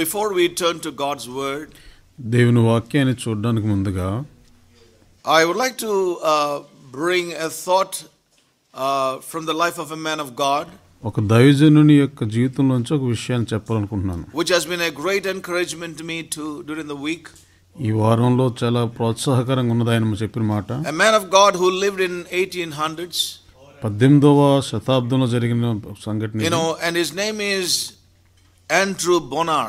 Before we turn to God's word, I would like to uh, bring a thought uh, from the life of a man of God. which has been a great encouragement to me to during the week. ఈ వారంలో చాలా ప్రోత్సాహకరంగా ఉన్నది ఆయన చెప్పిన మాట A man of God who lived in 1800s. You know, and his name is Andrew Bonar.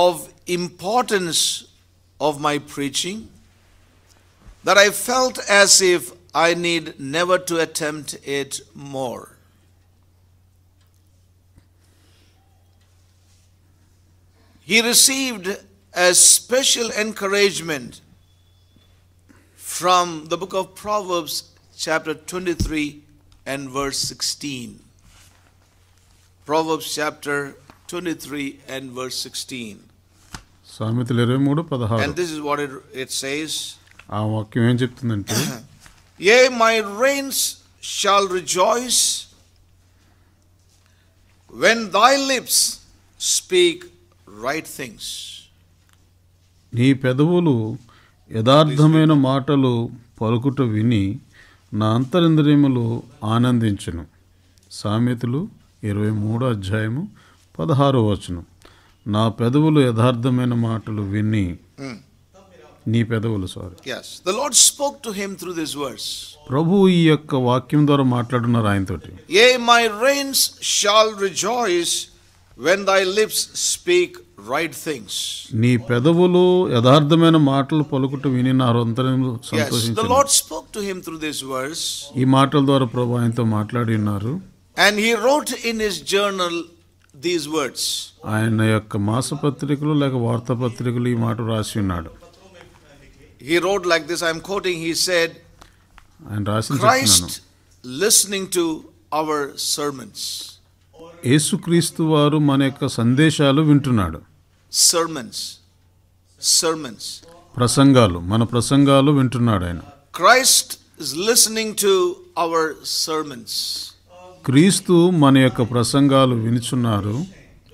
of importance of my preaching that I felt as if I need never to attempt it more. He received a special encouragement from the book of Proverbs, chapter 23 and verse 16. Proverbs chapter 23 and verse 16. సామెతలు ఇరవై మూడు పదహారు And this is what it, it says ఆ వాక్యం ఏం చెప్తుందంటే Yea, my reins shall rejoice when thy lips speak right things. నీ పెదవులు యథార్థమైన మాటలు పలుకుట విని నా అంతరింద్రియములు ఆనందించును సామెతలు ఇరవై మూడో అధ్యాయము పదహారో వచనం నా పెదవులు యథార్థమైన మాటలు విని hmm. నీ పెదవులు sorry yes the lord spoke to him through this verse ప్రభు ఈ యొక్క వాక్యం ద్వారా మాట్లాడున్నారు ఆయనతోటి yea my reins shall rejoice when thy lips speak right things నీ పెదవులు యథార్థమైన మాటలు పలుకుట విని నా అంతరంలో సంతోషించాను the lord spoke to him through this verse ఈ మాటల ద్వారా ప్రభు ఆయనతో మాట్లాడి ఉన్నారు and he wrote in his journal these words he wrote like this i am quoting he said Christ listening to our sermons యేసుక్రీస్తు వారు మన యొక్క సందేశాలు వింటున్నాడు sermons sermons ప్రసంగాలు మన ప్రసంగాలు వింటున్నాడు ఆయన Christ is listening to our sermons క్రీస్తు మన యొక్క ప్రసంగాలు వినిచున్నారు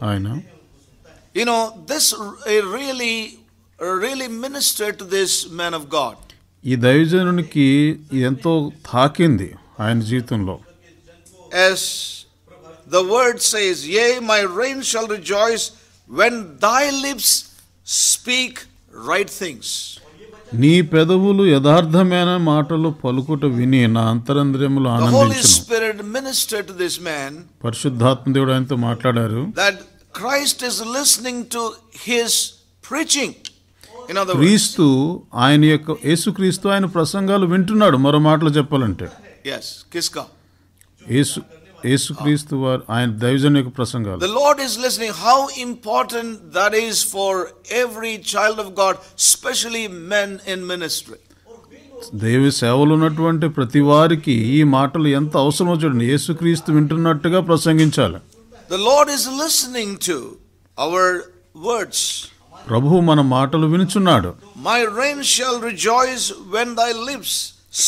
ఆయన you know this really really minister to this man of God ఈ దైవజనునికి ఎంతో తాకింది ఆయన జీవితంలో as the word says yea my rein shall rejoice when thy lips speak right things నీ పెదవులు యథార్థమైన మాటలు పలుకుట విని నా అంతరంద్రియములు ఆనందించను పరిశుద్ధాత్మ దేవుడు ఆయనతో మాట్లాడారు Christ is listening to his preaching క్రీస్తు ఆయన యొక్క యేసుక్రీస్తు ఆయన ప్రసంగాలు వింటున్నాడు మరో మాటలు చెప్పాలంటే యేసు యేసుక్రీస్తు వారు ఆయన దైవజన యొక్క ప్రసంగాలు The Lord is listening how important that is for every child of God especially men in ministry దేవి సేవలు ఉన్నటువంటి ప్రతి వారికి ఈ మాటలు ఎంత అవసరమో చూడండి యేసుక్రీస్తు వింటున్నట్టుగా ప్రసంగించాలి The Lord is listening to our words ప్రభువు మన మాటలు వినుచున్నాడు My reign shall rejoice when thy lips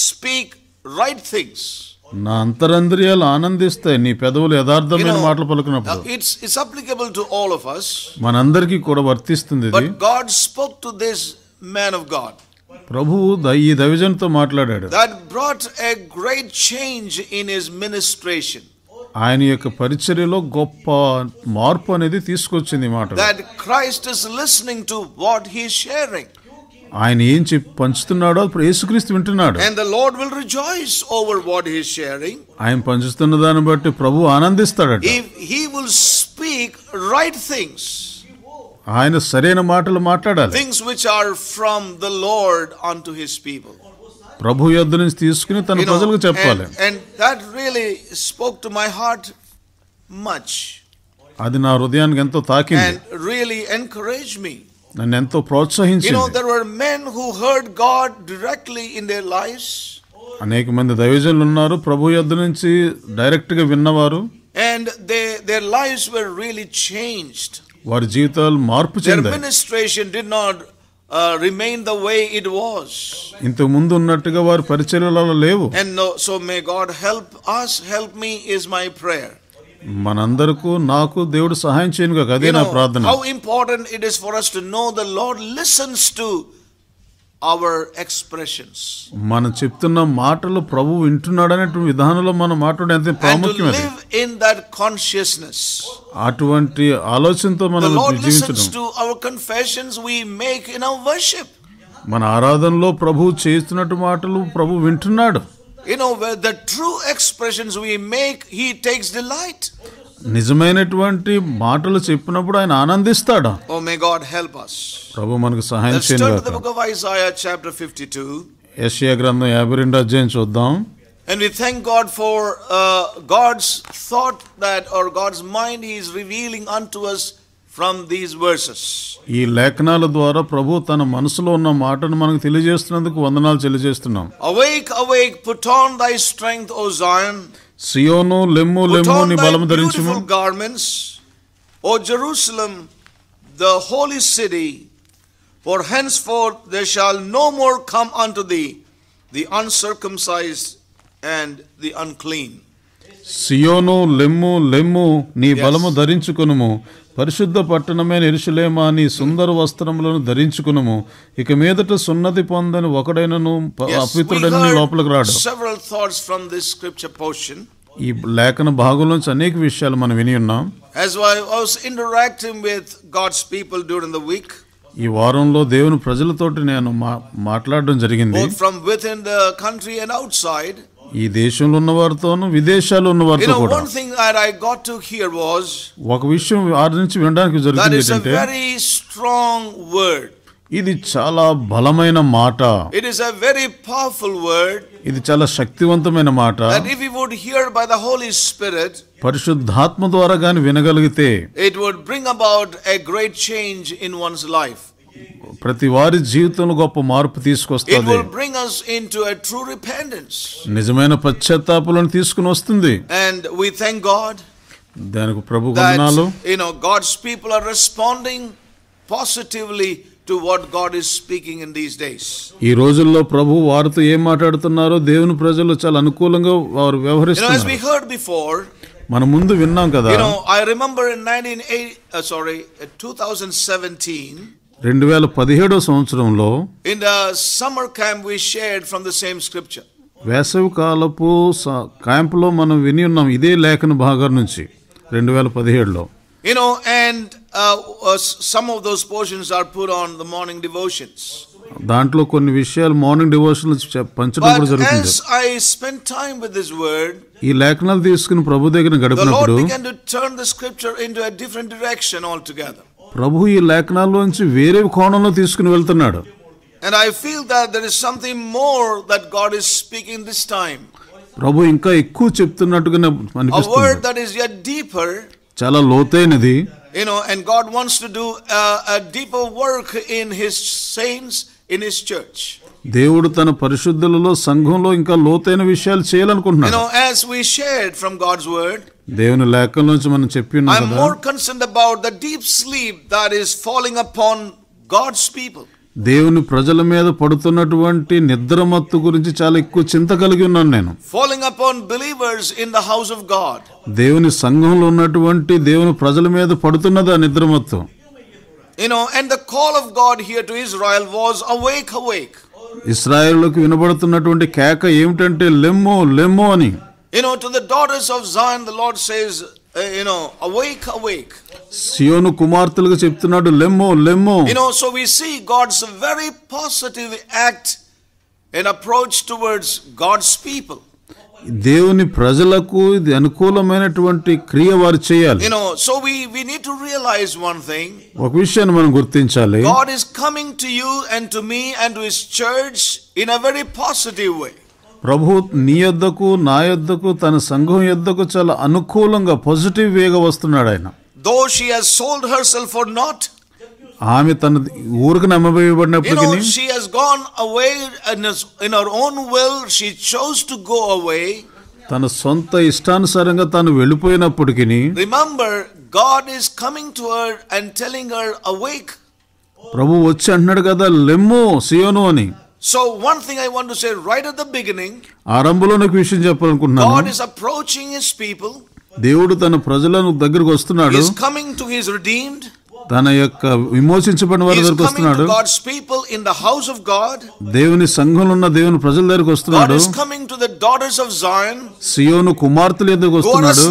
speak right things నా అంతరంద్రియాలు ఆనందిస్తే నీ పెదవులు యథార్థమైన మాటలు పలుకినప్పుడు it's it's applicable to all of us మనందరికీ కూడా వర్తిస్తుంది ఇది God spoke to this man of God ప్రభువు ఈ దైవజన్తో మాట్లాడాడు that brought a great change in his ministration ఆయన యొక్క పరిచర్యలో గొప్ప మార్పు అనేది తీసుకొచ్చింది మాట that Christ is listening to what he sharing ఆయన ఏం చెప్పి పంచుతున్నాడో ఇప్పుడు యేసుక్రీస్తు వింటున్నాడు and the lord will rejoice over what he is ఆయన పంచుతున్న దాన్ని బట్టి ప్రభు ఆనందిస్తాడు if he will speak right things ఆయన సరైన మాటలు మాట్లాడాలి things which are from the Lord on to his people ప్రభు యొద్ద నుంచి తీసుకుని తన ప్రజలకు చెప్పాలి and that really spoke to my heart much అది నా హృదయానికి ఎంతో తాకింది అండ్ రియలీ ఎంకరేజ్ మీ నన్ను ఎంతో ప్రోత్సహించి అనేక మంది దైవజనులు ఉన్నారు ప్రభు యొద్ నుంచి డైరెక్ట్ గా విన్నవారు and they their lifes were really changed వారి జీవితాలు మార్పు చెందాయి administration did not remain the way it was ఇంత ముందు ఉన్నట్టుగా వారి పరిచర్యలలో లేవు and so may God help us help me is my prayer మనందరకు నాకు దేవుడు సహాయం చేయను కదా అదే నా ప్రార్థన how important it is for us to know the Lord listens to our expressions మనం చెప్తున్న మాటలు ప్రభు వింటున్నాడు అనేటువంటి విధానంలో మనం మాట్లాడే ఎంత ప్రాముఖ్యం లివ్ ఇన్ దట్ కాన్షియస్నెస్ అటువంటి ఆలోచనతో మనం జీవించడం to our confessions we make in our worship మన ఆరాధనలో ప్రభు చేస్తున్నట్టు మాటలు ప్రభు వింటున్నాడు you know the true expressions we make he takes delight నిజమైనటువంటి మాటలు చెప్పినప్పుడు ఆయన ఆనందిస్తాడా oh may God help us ప్రభు మనకు సహాయం చేయండి the book of Isaiah chapter 52 యెషయా గ్రంథం 52 అధ్యాయం చూద్దాం And we thank God for uh, God's thought that, or God's mind, He is revealing unto us from these verses. ఈ లేఖనాల ద్వారా ప్రభు తన మనసులో ఉన్న మాటను మనకు తెలియజేస్తున్నందుకు వందనాలు తెలియజేస్తున్నాం. Awake, awake, put on thy strength, O Zion. సియోను లెమ్ము లెమ్ము నీ బలము garments, O Jerusalem, the holy city, for henceforth there shall no more come unto thee the uncircumcised and the unclean. సియోను లెమ్ము లెమ్ము ni బలము ధరించుకొనుము పరిశుద్ధ పట్టణమే నిరుశులేమా అని సుందర వస్త్రములను ధరించుకును ఇక మీదట సున్నతి పొందని ఒకడైనను అపిత్రుడని లోపలికి రాడు ఈ లేఖన భాగం నుంచి అనేక విషయాలు మనం విని ఉన్నాం ఈ వారంలో దేవుని ప్రజలతోటి నేను మాట్లాడడం జరిగింది from with in the country and outside ఈ దేశంలో ఉన్న వారితోను విదేశాల్లో ఉన్న వారితో కూడా one thing I got to hear was ఒక విషయం ఆర్ నుంచి వినడానికి జరిగింది ఏంటంటే వెరీ స్ట్రాంగ్ వర్డ్ ఇది చాలా బలమైన మాట it is a very powerful word ఇది చాలా శక్తివంతమైన మాట if you would hear by the Holi Spirit పరిశుద్ధాత్మ ద్వారా గాని వినగలిగితే it would bring about a great change in one's life ప్రతి వారి జీవితంలో గొప్ప మార్పు తీసుకొస్తుంది bring us into a true repentance నిజమైన పశ్చాత్తాపంలోని తీసుకుని వస్తుంది and we thank god దానికి ప్రభు వందనాలు you know god's people are responding positively to what God is speaking in these days. ఈ రోజుల్లో ప్రభు వారితో ఏం మాట్లాడుతున్నారో దేవుని ప్రజలు చాలా అనుకూలంగా వారు వ్యవహరిస్తున్నారు. As we heard before, మనం ముందు విన్నాం కదా. You know, I remember in 19 uh, sorry, 2017 రెండు వేల పదిహేడో సంవత్సరంలో in the summer camp we shared from the same scripture వేసవి కాలపు క్యాంపులో మనం విని ఉన్నాం ఇదే లేఖన భాగం నుంచి రెండు వేల పదిహేడులో you and some of those portions are poor on the morning devotions దాంట్లో కొన్ని విషయాలు మార్నింగ్ డివోషన్ పంచడం కూడా జరుగుతుంది I spend time with this word ఈ లేఖనాలు తీసుకుని ప్రభు దగ్గర గడిపినప్పుడు turn the scripture into a different direction all together ప్రభు ఈ లేఖనాల్లోంచి వేరే కోణంలో తీసుకుని వెళ్తున్నాడు And I feel that there is something more that God is speaking this time. ప్రభు ఇంకా ఎక్కువ చెప్తున్నట్టుగానే అనిపిస్తుంది. A word that is yet deeper. చాలా లోతైనది. You know, and God wants to do a, a deeper work in his saints in his church. దేవుడు తన పరిశుద్ధులలో సంఘంలో ఇంకా లోతైన విషయాలు చేయాలనుకుంటున్నాడు. You know, as we shared from God's word. దేవుని నుంచి మనం చెప్పి ఉన్నాం కదా more concerned about the deep sleep that is falling upon God's people దేవుని ప్రజల మీద పడుతున్నటువంటి నిద్ర మత్తు గురించి చాలా ఎక్కువ చింత కలిగి ఉన్నాను నేను following upon believers in the house of God దేవుని సంఘంలో ఉన్నటువంటి దేవుని ప్రజల మీద పడుతున్నది ఆ నిద్రమత్తు you know and the call of God here to Israel was awake awake లోకి వినబడుతున్నటువంటి కేక ఏమిటంటే లెమ్మో లెమ్మో అని You know, to the daughters of Zion, the Lord says, uh, you know, awake, awake. సియోను కుమార్తెలకు చెప్తున్నాడు లెమ్మో లెమ్మో You know, so we see God's very positive act in approach towards God's people. దేవుని ప్రజలకు ఇది అనుకూలమైనటువంటి క్రియ వారు చేయాలి You know, so we, we need to realize one thing. ఒక విషయాన్ని మనం గుర్తించాలి God is coming to you and to me and to His church in a very positive way. ప్రభు నీ యొద్దకు నా యొద్దకు తన సంఘం యొద్దకు చాలా అనుకూలంగా పాజిటివ్ వేగా వస్తున్నాడు ఆయన though she has sold herself for not ఆమె తన ఊరికి నమ్మబడినప్పటికీ she has gone away in her own will she chose to go away తన సొంత ఇష్టానుసారంగా తను వెళ్ళిపోయినప్పటికీ remember God is coming to her and telling her awake ప్రభు వచ్చి అంటున్నాడు కదా లెమ్ము సియోను అని So one thing I want to say right at the beginning. ఆరంభంలో నాకు విషయం చెప్పాలనుకుంటున్నాను. God is approaching his people. దేవుడు తన ప్రజలను దగ్గరకు వస్తున్నాడు. He is coming to his redeemed. తన యొక్క విమోచించబడిన వారి దగ్గరకు వస్తున్నాడు దేవుని సంఘంలో ఉన్న దేవుని ప్రజల దగ్గరకు వస్తున్నాడు సియోను కుమార్తెల దగ్గరకు వస్తున్నాడు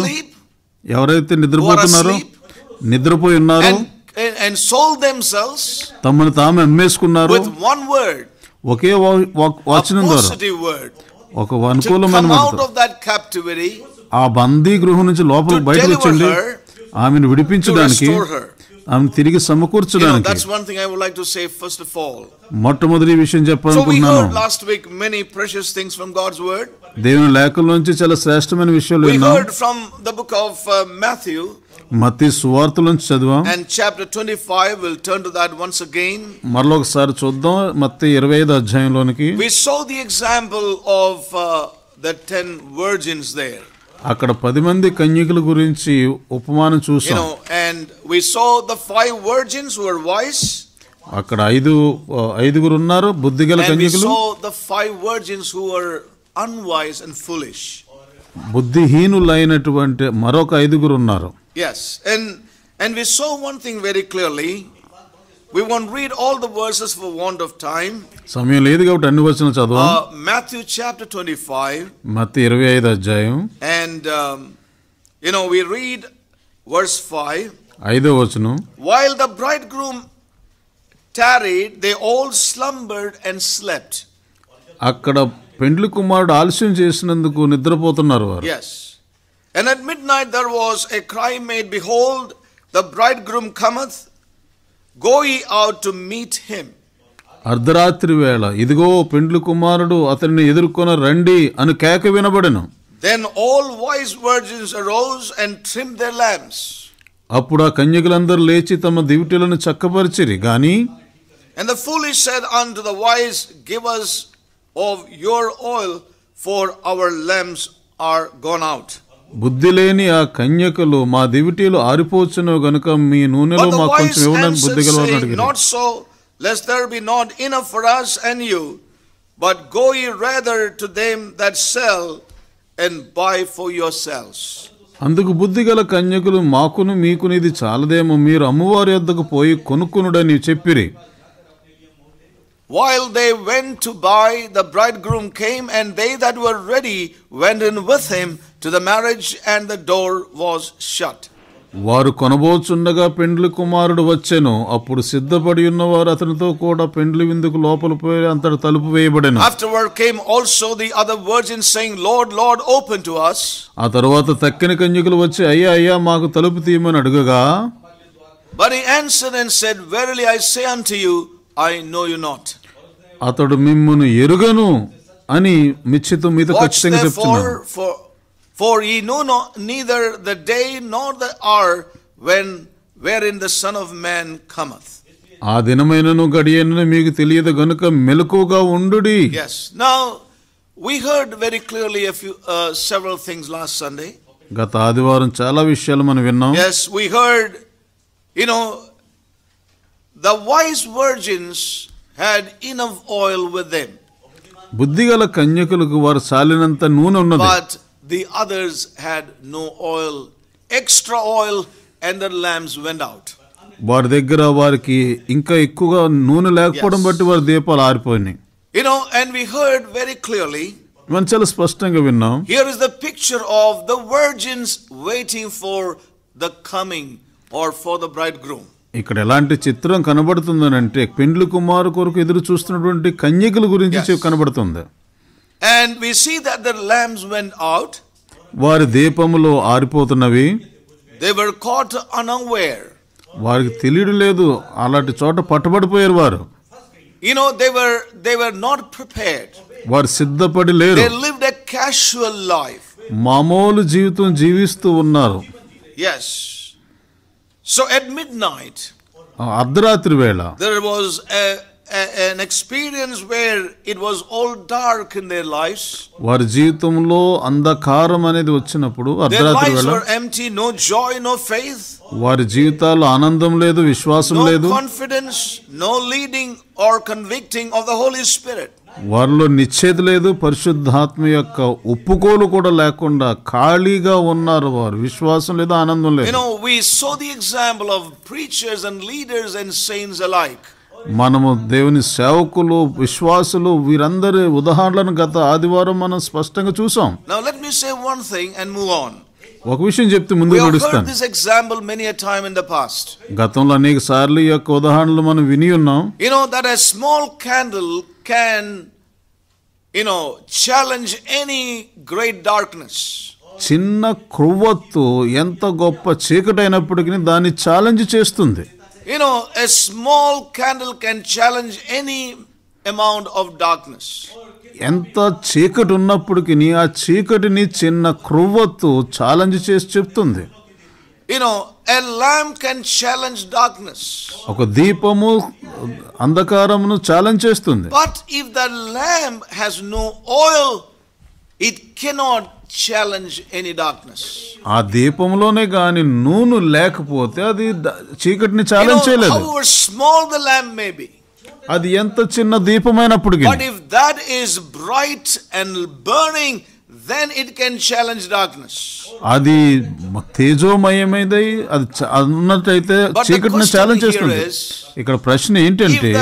ఎవరైతే నిద్రపోతున్నారో నిద్రపోయి ఉన్నారో తమను తాము అమ్మేసుకున్నారు వన్ వర్డ్ ఒకే వచనం ద్వారా ఒక అనుకూలమైన ఆ బందీ గృహం నుంచి లోపల బయటకు వచ్చింది ఆమెను విడిపించడానికి ఆమెను తిరిగి సమకూర్చడానికి మొట్టమొదటి విషయం చెప్పాలనుకుంటున్నాను దేవుని లేఖల నుంచి చాలా శ్రేష్టమైన విషయాలు విన్నాం మతి సువార్త నుంచి చదివాం and chapter twenty five will turn to that once again మరొకసారి చూద్దాం మత్తి ఐదు అధ్యాయంలోనికి we saw the example of the ten virgins there అక్కడ 10 మంది కన్యకల గురించి ఉపమానం చూసాం and we saw the 5 virgins who are అక్కడ ఐదు ఐదుగురు ఉన్నారు బుద్ధిగల కన్యకలు so the 5 virgins who are and foolish బుద్ధిహీనులైనటువంటి మరొక ఐదుగురు ఉన్నారు Yes, and and we saw one thing very clearly. We won't read all the verses for want of time. సమయం లేదు కాబట్టి అన్ని వచనాలు చదవం. Uh, Matthew chapter 25. మత్తయి 25 అధ్యాయం. And um, you know we read verse 5. ఐదో వచనం. While the bridegroom tarried, they all slumbered and slept. అక్కడ పెండ్లి కుమారుడు ఆలస్యం చేసినందుకు నిద్రపోతున్నారు వారు. Yes. And at midnight there was a cry made, Behold, the bridegroom cometh, go ye out to meet him. అర్ధరాత్రి వేళ ఇదిగో పెండ్లు కుమారుడు అతన్ని ఎదుర్కొన రండి అని కేక వినబడను then all wise virgins rose and trim they lamps అప్పుడు ఆ కన్యకులందరూ లేచి తమ దివిటీలను చక్కపరిచిరి గాని and the foolish said on to the wise give us of your oil for our lamps are gone out బుద్ధిలేని ఆ కన్యకలు మా దివిటీలు ఆరిపోవచ్చును గనుక మీ నూనెలో మా కొంచెం ఇవ్వడానికి బుద్ధి గలవాడు not so lest there be not for us us and but but go ye to them that sell sell and buy for yourselves అందుకు బుద్ధి గల కన్యకులు మాకును మీకును ఇది చాలదేమో మీరు అమ్మవారి యొద్దకు పోయి కొనుక్కునుడని చెప్పిరి While they went to buy, the bridegroom came, and they that were ready went in with him to the marriage, and the door was shut. వారు కొనబోచుండగా పెండ్లి కుమారుడు వచ్చెను అప్పుడు సిద్ధపడి ఉన్నవారు అతనితో కూడా పెండ్లి విందుకు లోపల పోయి అంతట తలుపు వేయబడెను afterward came also the other virgins saying lord lord open to us ఆ తరువాత తక్కిన కన్యకులు వచ్చి అయ్యా అయ్యా మాకు తలుపు తీయమని అడుగగా but he answered and said verily i say unto you i know you not అతడు మిమ్మును ఎరుగను అని మిచ్చితో మీతో ఖచ్చితంగా చెప్తున్నాను For ye know not neither the day nor the hour when wherein the Son of Man cometh. ఆ దినమైనను గడియనను మీకు తెలియదు గనుక మెలకుగా ఉండుడి yes now we heard very clearly a few uh, several things last sunday గత ఆదివారం చాలా విషయాలు మనం విన్నాం yes we heard you know the wise virgins had enough oil with them. బుద్ధిగల కన్యకులకు వారు సాలినంత నూనె ఉన్నది But the others had no oil, extra oil, and their lamps went out. వారి దగ్గర వారికి ఇంకా ఎక్కువగా నూనె లేకపోవడం బట్టి వారి దీపాలు ఆరిపోయినాయి You know, and we heard very clearly. మనం చాలా స్పష్టంగా విన్నాం here is the picture of the virgins waiting for the coming or for the bridegroom ఇక్కడ ఎలాంటి చిత్రం కనబడుతుందనంటే పెండ్లు కుమారు కొరకు ఎదురు చూస్తున్నటువంటి కన్యకుల గురించి కనబడుతుంది and we see that their lamps went out వారి దీపములో ఆరిపోతున్నవి దే వర్ కాట్ అన్అవేర్ వారికి తెలియడం లేదు అలాంటి చోట పట్టుబడిపోయారు వారు you know they were they were not prepared వారు సిద్ధపడి లేరు they lived a casual life మామూలు జీవితం జీవిస్తూ ఉన్నారు yes So at midnight, there was a, an experience where it was all dark in their lives. Their lives were empty, no joy, no faith. no confidence, no leading or convicting of the Holy Spirit. వారిలో నిశ్చేత లేదు పరిశుద్ధాత్మ యొక్క ఒప్పుకోలు కూడా లేకుండా ఖాళీగా ఉన్నారు వారు విశ్వాసం లేదు ఆనందం లేదు మనము దేవుని సేవకులు విశ్వాసులు వీరందరి ఉదాహరణలను గత ఆదివారం మనం స్పష్టంగా చూసాం ఒక విషయం చెప్తే ముందు నడుస్తాను గతంలో అనేక సార్లు ఈ యొక్క ఉదాహరణలు మనం విని ఉన్నాం you know that a small candle can, you know, challenge any great darkness. చిన్న క్రొవ్వొత్తు ఎంత గొప్ప చీకటైనప్పటికీ దాన్ని ఛాలెంజ్ చేస్తుంది You know, a small candle can challenge any amount of darkness. ఎంత చీకటి ఉన్నప్పటికీ ఆ చీకటిని చిన్న క్రొవ్వొత్తు ఛాలెంజ్ చేసి చెప్తుంది You know, a lamp can challenge darkness. ఒక దీపము అంధకారమును ఛాలెంజ్ చేస్తుంది but if the lamp has no oil it cannot challenge any darkness ఆ దీపంలోనే గాని నూనె లేకపోతే అది చీకటిని ఛాలెంజ్ చేయలేదు స్మాల్ ద ల్యాంప్ మేబీ అది ఎంత చిన్న దీపమైనప్పటికీ but if that is bright and burning then it can challenge darkness. అది తేజోమయమైదై అది ఉన్నట్టయితే చీకటిని ఛాలెంజ్ చేస్తుంది ఇక్కడ ప్రశ్న ఏంటంటే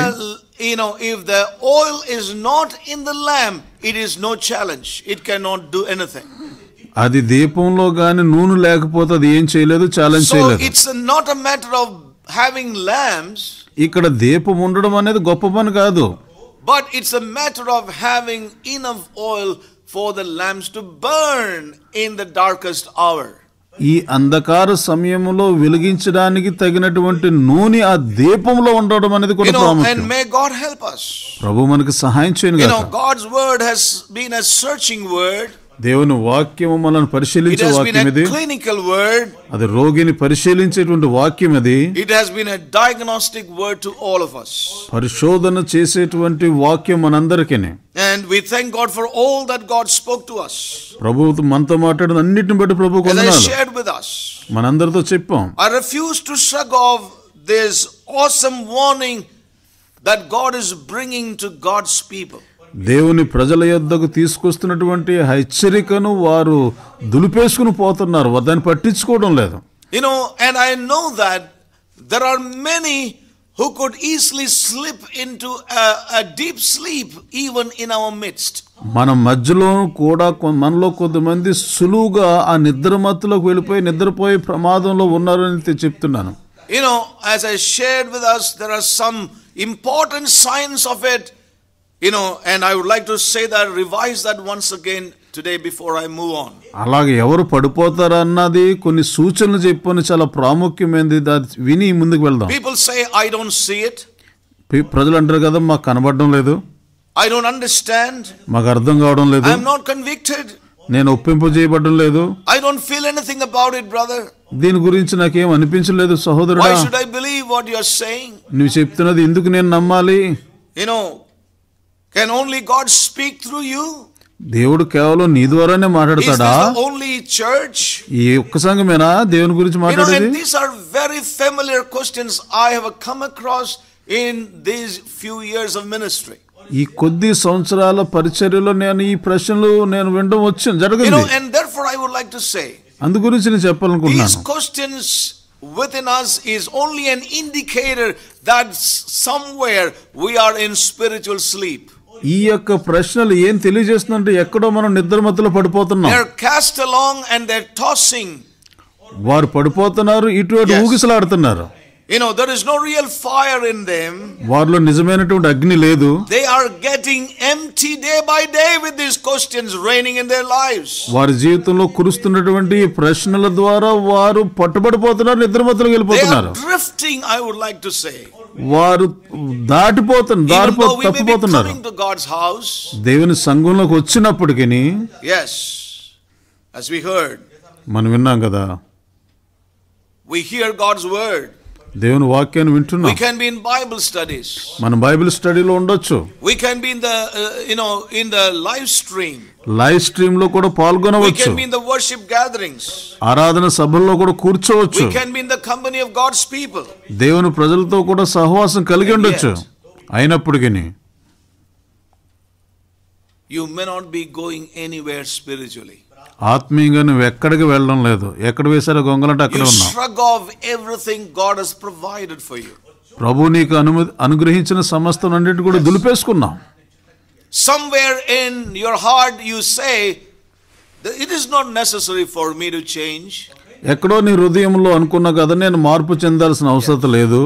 You know, if the oil is not in the lamp, it is no challenge. It cannot do anything. So it's not a matter of having lamps. But it's a matter of having enough oil for the lamps to burn in the darkest hour. ఈ అంధకార సమయంలో వెలిగించడానికి తగినటువంటి నూనె ఆ దీపంలో ఉండడం అనేది కూడా ప్రాముఖ్యం మే గాడ్ హెల్ప్ us ప్రభు మనకు సహాయం చేయను గాక God's word has been a searching word దేవుని వాక్యము మనల్ని పరిశీలించే వాక్యం ఇది క్లినికల్ వర్డ్ అది రోగిని పరిశీలించేటువంటి వాక్యం అది it has been a diagnostic word to all of us పరిశోధన చేసేటువంటి వాక్యం మనందరికీనే and we thank God for all that God spoke to us ప్రభు మనతో మాట్లాడిన అన్నిటిని బట్టి ప్రభు కొందనాలు షేర్డ్ విత్ us మనందరితో చెప్పాం I refuse to shrug off this awesome warning that God is bringing to God's people దేవుని ప్రజల యొద్దకు తీసుకొస్తున్నటువంటి హెచ్చరికను వారు దులిపేసుకుని పోతున్నారు దాన్ని పట్టించుకోవడం లేదు you know and I know that there are many who could easily slip in to deep sleep even in our midst మన మధ్యలో కూడా మనలో కొంతమంది సులువుగా ఆ నిద్ర మత్తులోకి వెళ్ళిపోయి నిద్రపోయి ప్రమాదంలో ఉన్నారని చెప్తున్నాను you know as I share with us there are some important signs of it you know no and I would like to say that revise that once again today before I move on అలాగే ఎవరు పడిపోతారన్నది కొన్ని సూచనలు చెప్పని చాలా ప్రాముఖ్యమైనది విని ముందుకు వెళ్దాం people say I don't see it ప్రజలు అంటారు కదా మాకు కనబడడం లేదు ఐ డోంట్ అండర్స్టాండ్ మాకు అర్థం కావడం లేదు ఐఎమ్ నాట్ కన్విక్టెడ్ నేను ఒప్పింపు చేయబడడం లేదు I don't feel anything about it brother దీని గురించి నాకు ఏం అనిపించలేదు సహోదరుడా should I believe what you are saying నువ్వు చెప్తున్నది ఎందుకు నేను నమ్మాలి you know Can only God speak through you? దేవుడు కేవలం నీ ద్వారానే మాట్లాడతాడా ఓన్లీ చర్చ్ ఈ ఒక్క సంఘమేనా దేవుని గురించి మాట్లాడేది these are very familiar questions I have come across in these few years of ministry ఈ కొద్ది సంవత్సరాల పరిచర్యలో నేను ఈ ప్రశ్నలు నేను వినడం వచ్చాను జరగదు and therefore I would like to say అందు గురించి నేను చెప్పాలనుకుంటున్నాను these questions within us is only an indicator that somewhere we are in spiritual sleep. ఈ యొక్క ప్రశ్నలు ఏం తెలియజేస్తుందంటే ఎక్కడో మనం నిద్ర మధ్యలో పడిపోతున్నాం అలాంగ్ అండ్ వారు పడిపోతున్నారు ఇటు అటు ఊగిసలాడుతున్నారు You know, there is no real fire in them. They are getting empty day by day with these questions raining in their lives. వారి జీవితంలో కురుస్తున్నటువంటి ప్రశ్నల ద్వారా వారు పట్టుబడిపోతున్నారు నిద్రమత్తులకు They are drifting I would like to say. వారు దాటిపోతున్నారు దారిపో తప్పిపోతున్నారు. దేవుని సంఘంలోకి వచ్చినప్పటికీ yes as we heard మనం విన్నాం కదా we hear God's word దేవుని వాక్యాన్ని వింటున్నాం we can be in Bible studies మనం బైబిల్ స్టడీలో ఉండొచ్చు we can be in the you know in the live stream live stream లో కూడా పాల్గొనవచ్చు we can be in the worship gatherings ఆరాధన సభల్లో కూడా కూర్చోవచ్చు we can be in the company of God's people దేవుని ప్రజలతో కూడా సహవాసం కలిగి ఉండొచ్చు అయినప్పటికీ you may not be going anywhere spiritually ఆత్మీయంగా నువ్వు ఎక్కడికి వెళ్ళడం లేదు ఎక్కడ వేసారో గొంగలంటే అక్కడ యూ ప్రభు నీకు అనుమతి అనుగ్రహించిన సమస్త అన్నిటి కూడా దులిపేసుకున్నాం somewhere in your heart you say it is not necessary for me to change ఎక్కడో నీ హృదయంలో అనుకున్నా కదా నేను మార్పు చెందాల్సిన అవసరం లేదు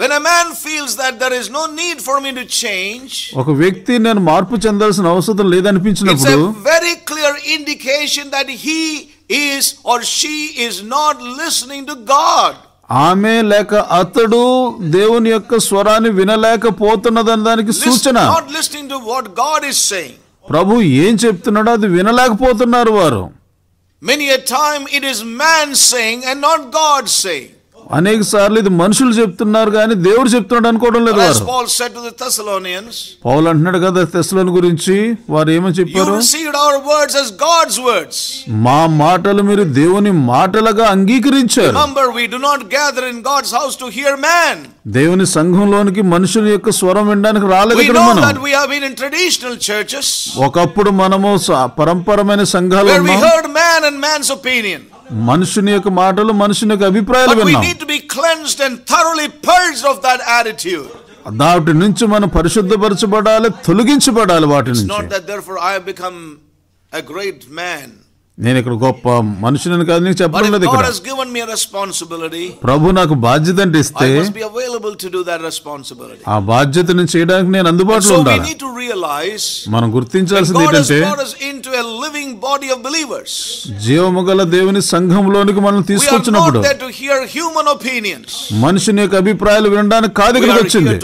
When a man feels that there is no need for me to change, it's a very clear indication that he is or she is not listening to God. ka ఆమె లేక అతడు దేవుని యొక్క స్వరాన్ని వినలేకపోతున్నదన్న దానికి సూచన ప్రభు ఏం చెప్తున్నాడో అది వినలేకపోతున్నారు వారు Many a time it is man saying and not God saying. అనేక సార్లు ఇది మనుషులు చెప్తున్నారు కానీ దేవుడు చెప్తున్నాడు అనుకోవడం లేదు పౌల్ అంటున్నాడు కదా తెస్లోని గురించి వారు ఏమని చెప్పారు మా మాటలు మీరు దేవుని మాటలుగా అంగీకరించారు దేవుని సంఘంలోనికి మనుషుల యొక్క స్వరం వినడానికి రాలేదు మనం ఒకప్పుడు మనము పరంపరమైన సంఘాలు మనుషుని యొక్క మాటలు మనుషుని యొక్క అభిప్రాయాలు విన్నాం దాటి నుంచి మనం పరిశుద్ధపరచబడాలి తొలగించబడాలి వాటి నుంచి not that therefore I become నేను ఇక్కడ గొప్ప మనుషుని కాదు నీకు చెప్పలేదు ఇక్కడ ప్రభు నాకు బాధ్యత అంటే ఇస్తే ఆ బాధ్యతను చేయడానికి నేను అందుబాటులో ఉండాలి మనం గుర్తించాల్సింది ఏంటంటే జీవము గల దేవుని సంఘంలోనికి మనం తీసుకొచ్చినప్పుడు మనుషుని యొక్క అభిప్రాయాలు వినడానికి కాదు ఇక్కడికి వచ్చింది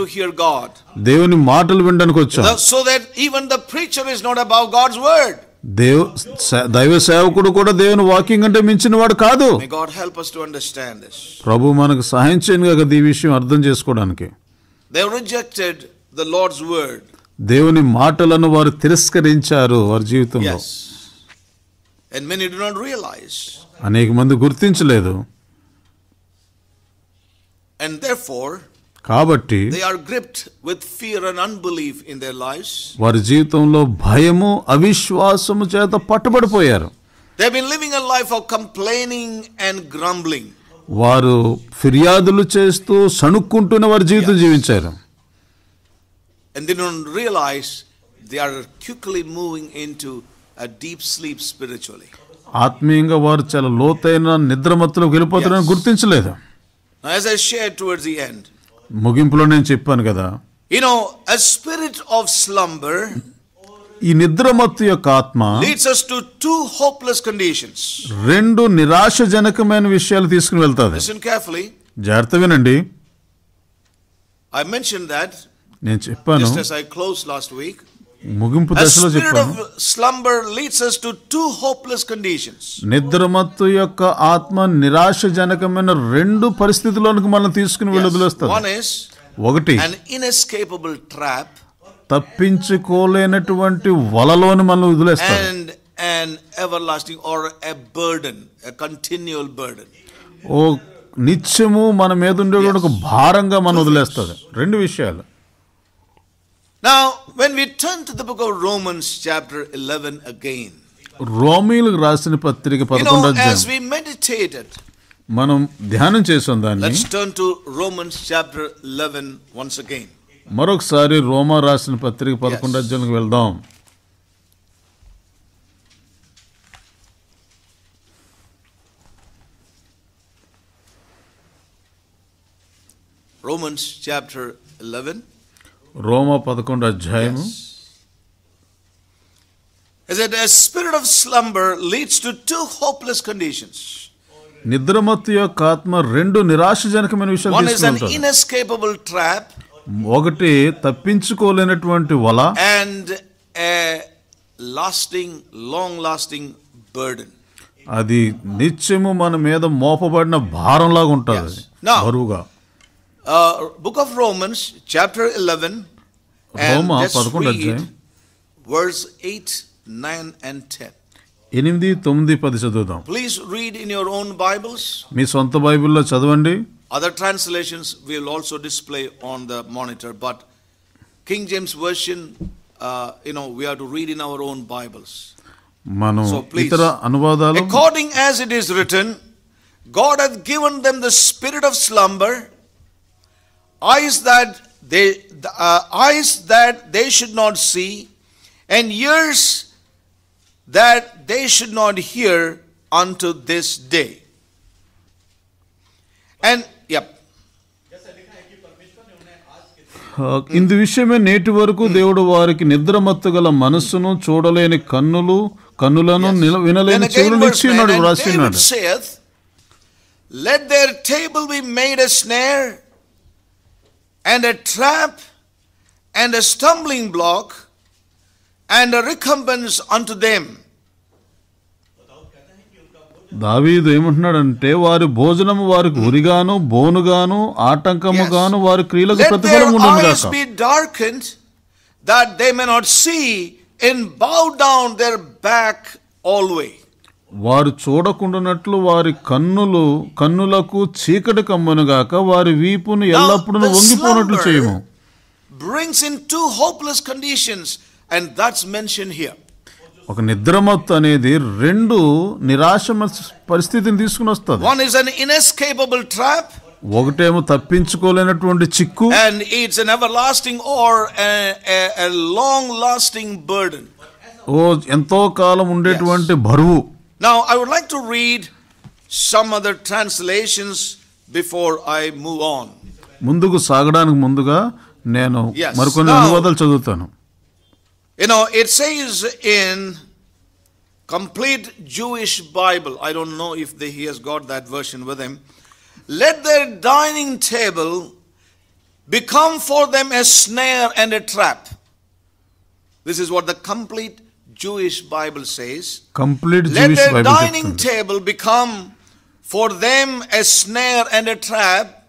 దేవుని మాటలు వినడానికి వచ్చాం so that even the is not about God's word దేవ్ దైవ సేవకుడు కూడా దేవుని వాకింగ్ అంటే మించిన వాడు కాదు ప్రభు మనకు సహాయం చేయను కదా ఈ విషయం అర్థం చేసుకోవడానికి దేవుని మాటలను వారు తిరస్కరించారు వారి జీవితంలో అనేక మంది గుర్తించలేదు కాబట్టి they are gripped with fear and unbelief in their lifes వారి జీవితంలో భయము అవిశ్వాసము చేత పట్టుబడిపోయారు they been living a life of complaining and grumbling వారు ఫిర్యాదులు చేస్తూ సణుక్కుంటూనే వారి జీవితం జీవించారు and they don't realize they are quickly moving into a deep sleep spiritually ఆత్మీయంగా వారు చాలా లోతైన నిద్రమత్తులకు వెళ్ళిపోతారని గుర్తించలేదు As I shared towards the ముగింపులో నేను చెప్పాను కదా యు స్పిరిట్ ఆఫ్ స్లంబర్ ఈ నిద్రమత్తు యొక్క ఆత్మ leads us to hopeless hopeless రెండు నిరాశజనకమైన విషయాలు తీసుకుని వెళ్తాది listen జాగ్రత్త వినండి ఐ మెన్షన్ that నేను చెప్పాను just as ముగింపు దశలో చెప్పాను స్లంబర్ లీడ్స్ నిద్రమత్తు యొక్క ఆత్మ నిరాశజనకమైన రెండు పరిస్థితుల్లోనికి మనం తీసుకుని వెళ్ళబోస్తాం one is ఒకటి an inescapable trap తప్పించుకోలేనటువంటి వలలోని మనం వదిలేస్తాం and an everlasting or a burden a continual burden ఓ నిత్యము మన మీద ఉండే ఒక భారంగా మనం వదిలేస్తుంది రెండు విషయాలు Now, when we turn to the book of Romans, chapter 11 again. రోమిలకు రాసిన పత్రిక పదకొండు అధ్యాయం మనం ధ్యానం చేసాం దాన్ని turn to Romans chapter 11 once again మరొకసారి రోమా రాసిన పత్రిక పదకొండు అధ్యాయానికి వెళ్దాం రోమన్స్ చాప్టర్ 11 రోమ పదకొండు అధ్యాయము Is that a spirit of slumber leads to two hopeless conditions. నిద్రమత్తు యొక్క ఆత్మ రెండు నిరాశజనకమైన విషయాలు తీసుకుంటారు ఒకటి తప్పించుకోలేనటువంటి వల and lasting long lasting burden అది నిత్యము మన మీద మోపబడిన భారంలాగా ఉంటుంది బరువుగా Uh, book of Romans, chapter 11, and let's read verse 8, 9, and 10. Please read in your own Bibles. Other translations will also display on the monitor. But King James Version, uh, you know, we have to read in our own Bibles. So please, according as it is written, God hath given them the spirit of slumber eyes that they uh, eyes that they should not see and ears that they should not hear unto this day and yep ఇందు విషయమే నేటి వరకు దేవుడు వారికి నిద్ర గల మనస్సును చూడలేని కన్నులు కన్నులను వినలేని చెవులను రాసి ఉన్నాడు Let their table be made a snare and a trap and a stumbling block and a recompense unto them. దావీదు ఏమంటున్నాడంటే వారి భోజనము వారికి ఉరిగాను బోనుగాను ఆటంకముగాను వారి క్రియలకు ప్రతిఫలం ఉండను be darkened that they may not see and bow down their back way. వారు చూడకుండానట్లు వారి కన్నులు కన్నులకు చీకటి గాక వారి వీపును ఎల్లప్పుడూ వంగిపోనట్లు చేయము brings in to hopeless conditions and that's mention here ఒక నిద్రమత్తు అనేది రెండు నిరాశ పరిస్థితిని తీసుకుని వస్తుంది one is an inescapable trap ఒకటేమో తప్పించుకోలేనటువంటి చిక్కు and it's an everlasting or long lasting burden ఓ ఎంతో కాలం ఉండేటువంటి బరువు Now, I would like to read some other translations before I move on. You know, it says in complete Jewish Bible, I don't know if he has got that version with him, let their dining table become for them a snare and a trap. This is what the complete Jewish Bible says, complete let Jewish their Bible dining table become for them a snare and a trap,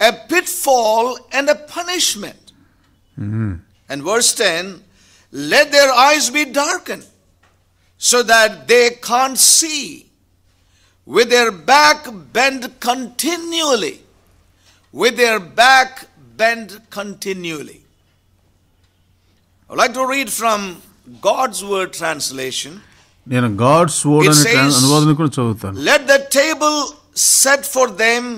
a pitfall and a punishment. Mm-hmm. And verse 10 let their eyes be darkened so that they can't see, with their back bent continually, with their back bent continually. I'd like to read from God's word translation నేను గాడ్స్ వర్డ్ అనే అనువాదన కూడా చదువుతాను let the table set for them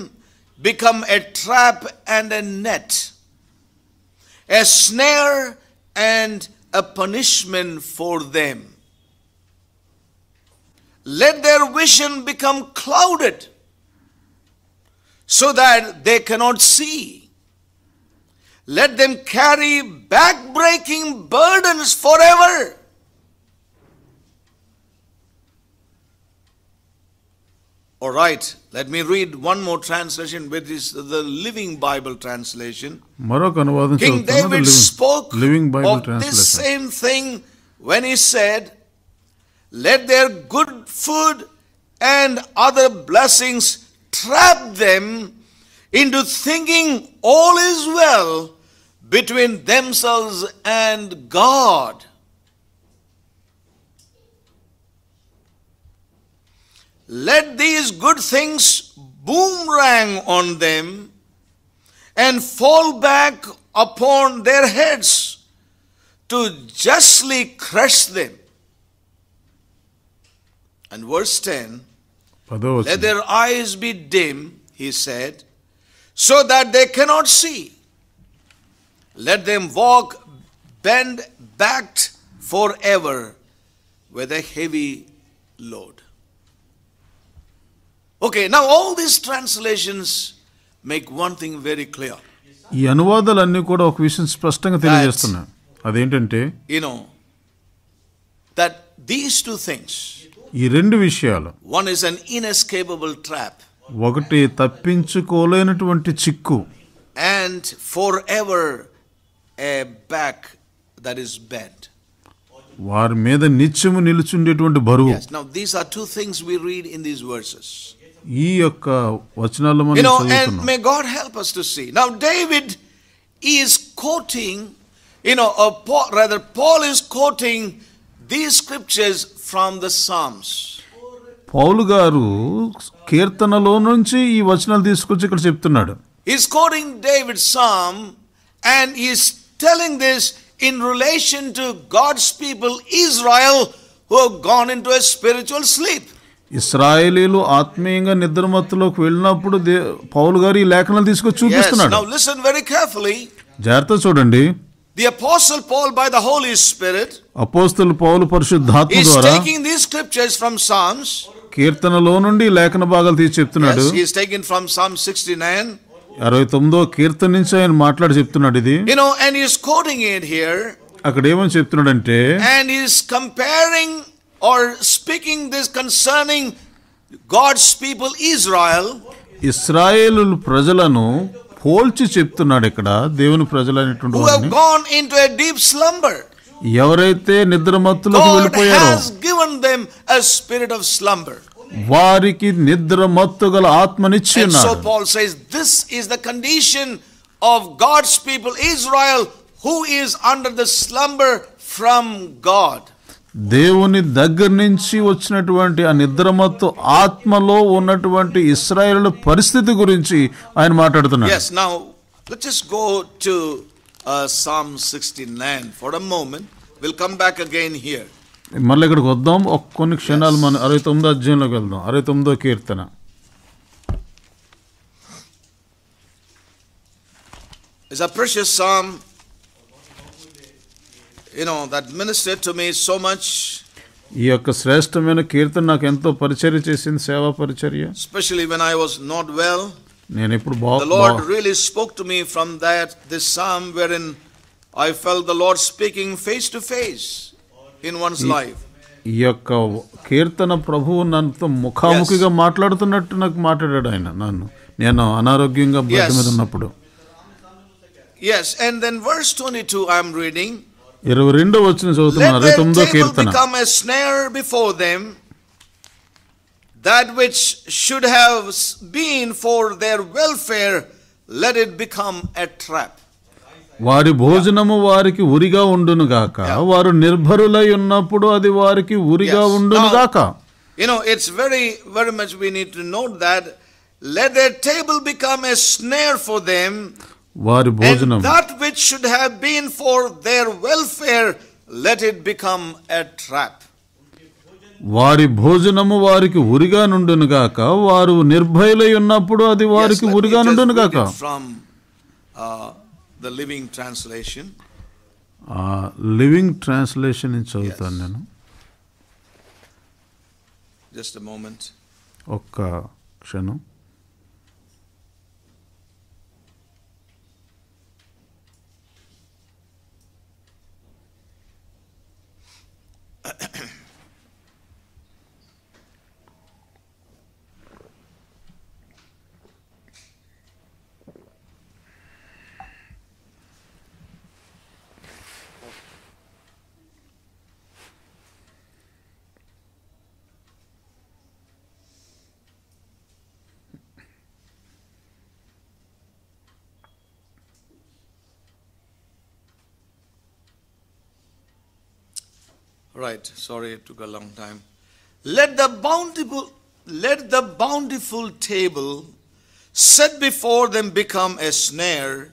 become a trap and a net a snare and a punishment for them let their vision become clouded so that they cannot see. Let them carry back-breaking burdens forever. All right, let me read one more translation, which is the Living Bible translation. King David living, spoke living Bible of translation. this same thing when he said, Let their good food and other blessings trap them into thinking all is well between themselves and God. Let these good things boomerang on them and fall back upon their heads to justly crush them. And verse 10 Let their eyes be dim, he said, so that they cannot see let them walk bend backed forever with a heavy load. Okay, now all these translations make one thing very clear. ఈ అనువాదాలన్నీ కూడా ఒక విషయం స్పష్టంగా తెలియజేస్తున్నాయి అదేంటంటే an that these And things ఈ రెండు విషయాలు one is an inescapable trap ఒకటి తప్పించుకోలేనటువంటి చిక్కు and forever a back that is bent. వారి మీద నిత్యము నిలుచుండేటువంటి బరువు Yes. Now these are two things we read in these verses. ఈ యొక్క వచనాల్లో You మనం know, and చదువుతున్నాం may God help us to see. Now David is quoting, you know, or Paul, rather Paul is quoting these scriptures from the Psalms. పౌలు గారు కీర్తనలో నుంచి ఈ వచనాలు తీసుకొచ్చి ఇక్కడ చెప్తున్నాడు He's quoting David's psalm and he's telling this in relation to God's people, Israel, who have gone into a spiritual sleep. ఇస్రాయేలీలు ఆత్మీయంగా నిద్రమత్తులోకి వెళ్ళినప్పుడు పౌలు గారు ఈ లేఖనం తీసుకొచ్చి చూపిస్తున్నాడు జాగ్రత్త చూడండి The Apostle Paul, by the Holy Spirit, Apostle Paul పరిశుద్ధాత్మ ద్వారా is taking these scriptures from Psalms. కీర్తనలో నుండి లేఖన భాగాలు తీసి చెప్తున్నాడు. Yes, he is taken from Psalm 69. అరవై తొమ్మిదో కీర్తన నుంచి ఆయన మాట్లాడి చెప్తున్నాడు ఇది you know and is quoting it here అక్కడ ఏమని చెప్తున్నాడంటే and is comparing or speaking this concerning God's people Israel ఇస్రాయేల్ ప్రజలను పోల్చి చెప్తున్నాడు ఇక్కడ దేవుని ప్రజలు అనేటువంటి gone in to deep slumber ఎవరైతే నిద్ర మత్తులోకి వెళ్ళిపోయారో given them a spirit of slumber వారికి నిద్ర మత్తు గల ఆత్మనిచ్చి ఫ్రమ్ గాడ్ దేవుని దగ్గర నుంచి వచ్చినటువంటి ఆ నిద్రమత్తు ఆత్మలో ఉన్నటువంటి ఇస్రాయల్ పరిస్థితి గురించి ఆయన మాట్లాడుతున్నారు yes now go to uh, for a moment we'll come back again here మళ్ళీ ఇక్కడికి వద్దాం ఒక కొన్ని క్షణాలు మనం అరవై తొమ్మిదో అధ్యాయంలోకి వెళ్దాం అరవై తొమ్మిదో కీర్తన It's a precious psalm, you know, that ministered to me so much. ఈ యొక్క శ్రేష్టమైన కీర్తన నాకు ఎంతో పరిచర్య చేసింది సేవా పరిచర్య specially when I was not well నేను ఎప్పుడు బాగు the Lord really spoke to me from that this psalm where in I fell the Lord speaking face to face in one's life. ఈ యొక్క కీర్తన ప్రభువు నన్నుతో ముఖాముఖిగా మాట్లాడుతున్నట్టు నాకు మాట్లాడాడు ఆయన నన్ను నేను అనారోగ్యంగా బయట మీద ఉన్నప్పుడు Yes, and then verse 22 I'm reading. ఇరవై రెండో వచ్చిన చదువుతున్నాను ఇరవై తొమ్మిదో కీర్తన become a snare before them that which should have been for their welfare let it become a trap వారి భోజనము వారికి ఉరిగా ఉండును గాక వారు నిర్భరులై ఉన్నప్పుడు అది వారికి ఉరిగా ఉండును గాక you know it's very very much we need to note that let their table become a snare for them వారి భోజనం that which should have been for their welfare let it become a trap వారి భోజనము వారికి ఉరిగా నుండును గాక వారు నిర్భయులై ఉన్నప్పుడు అది వారికి ఉరిగా నుండును గాక from the living translation. Uh, living translation in చదువుతాను నేను Just a moment. ఒక్క క్షణం Right, sorry it took a long time. Let the bountiful let the bountiful table set before them become a snare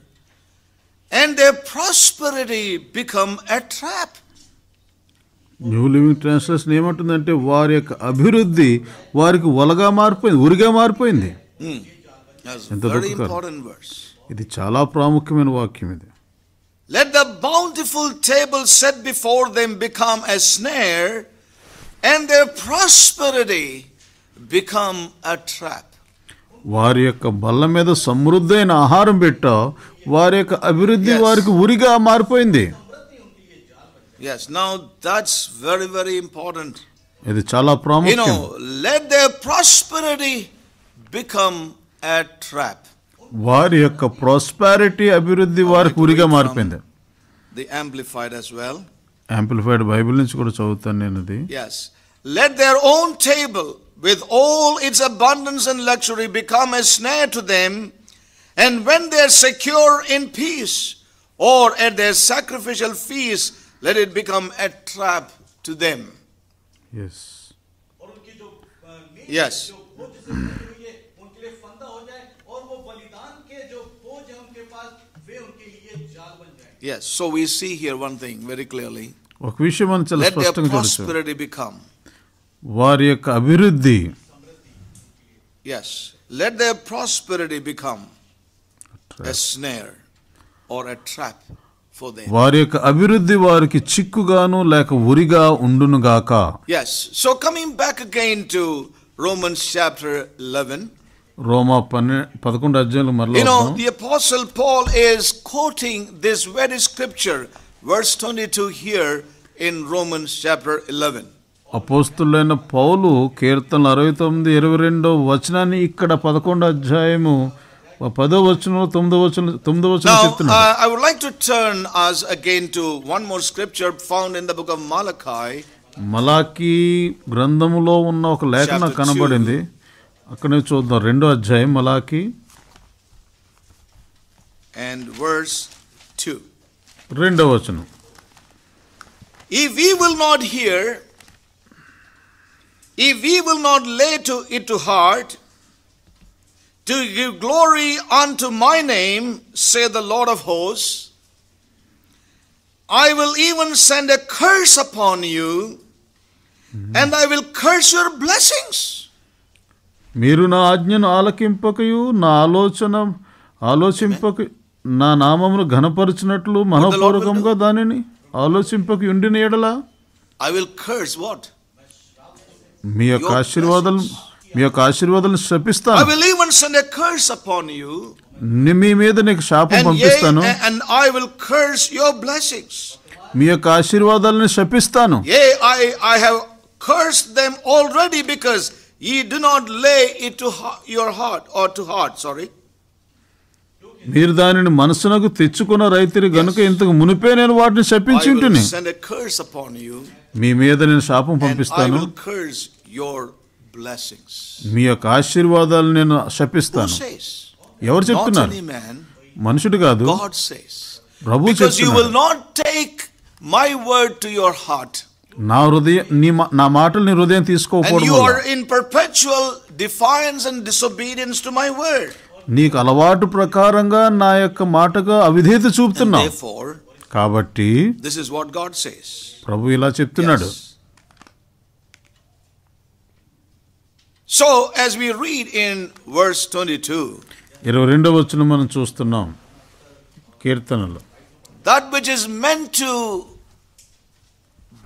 and their prosperity become a trap. New living translation ఏమంటుందంటే వారి యొక్క అభివృద్ధి వారికి వలగా మారిపోయింది ఉరిగా మారిపోయింది ఎంత ఇది చాలా ప్రాముఖ్యమైన వాక్యం ఇది Let the bountiful table set before them become a snare, and their prosperity become a trap. వారి యొక్క బల్ల మీద సమృద్ధైన ఆహారం పెట్టా వారి యొక్క అభివృద్ధి వారికి ఉరిగా మారిపోయింది Yes, now that's very, very important. ఇది చాలా ప్రాముఖ్యం. You know, let their prosperity become a trap. వారి యొక్క ప్రాస్పారిటీ అభివృద్ధి వారికి ఉరిగా మారిపోయింది the amplified as well amplified Bible నుంచి కూడా చదువుతాను నేను అది yes let their own table with all its abundance and luxury become a snare to them and when they are secure in peace or at their sacrificial feast let it become a trap to them yes yes Yes, so we see here one thing very clearly. Let their prosperity become. Yes. Let their prosperity become a snare or a trap for them. వారి యొక్క అభివృద్ధి వారికి చిక్కుగాను లేక ఉరిగా ఉండునుగాక Yes. So coming back again to Romans chapter 11, రోమా పన్నె పదకొండు అధ్యాయులు మరలా you the apostle Paul is quoting this very scripture verse 22 here in Roman chapter 11 అపోస్తలైన పౌలు కీర్తన ఇరవై రెండో వచనాన్ని ఇక్కడ పదకొండు అధ్యాయము పదో వచనం తొమ్మిదో వచనం తొమ్మిదో వచనం చెప్తున్నాడు I like to turn us again one more scripture found in the book of Malachi గ్రంథములో ఉన్న ఒక లేఖన కనబడింది అక్కడ నుంచి చూద్దాం రెండో and verse 2 రెండో if we will not hear if we will not lay it to heart to give glory unto my name say the lord of hosts I will even send a curse upon you, and I will curse your blessings. మీరు నా ఆజ్ఞను ఆలకింపకయు నా ఆలోచన ఆలోచింపక నా నామమును ఘనపరిచినట్లు మనపూర్వకంగా దానిని ఆలోచింపక ఉండిన ఎడలా ఐ విల్ కర్స్ వాట్ మీ యొక్క ఆశీర్వాదాలు మీ యొక్క ఆశీర్వాదాలను శపిస్తాను I will even send a curse upon you మీ మీద నీకు శాపం పంపిస్తాను and I will curse your blessings మీ యొక్క ఆశీర్వాదాలను శపిస్తాను ఏ I I have curse them already because మీరు దానిని మనసునకు తెచ్చుకున్న రైతులు గనుక ఇంతకు మునిపే నేను వాటిని శపించి ఉంటుంది మీ మీద నేను శాపం పంపిస్తాను మీ యొక్క ఆశీర్వాదాలు నేను శపిస్తాను ఎవరు చెప్తున్నారు మనుషుడు కాదు ప్రభు చెప్తున్నారు my word to your heart నా హృదయం నీ నా మాటలు నీ హృదయం తీసుకోకూడదు in perpetual defiance and disobedience to my word నీకు అలవాటు ప్రకారంగా నా యొక్క మాటగా అవిధేత చూపుతున్నావు కాబట్టి దిస్ ఇస్ వాట్ ప్రభు ఇలా చెప్తున్నాడు so as we read in verse two ఇరవై రెండవ వచనం మనం చూస్తున్నాం కీర్తనలో that which is meant to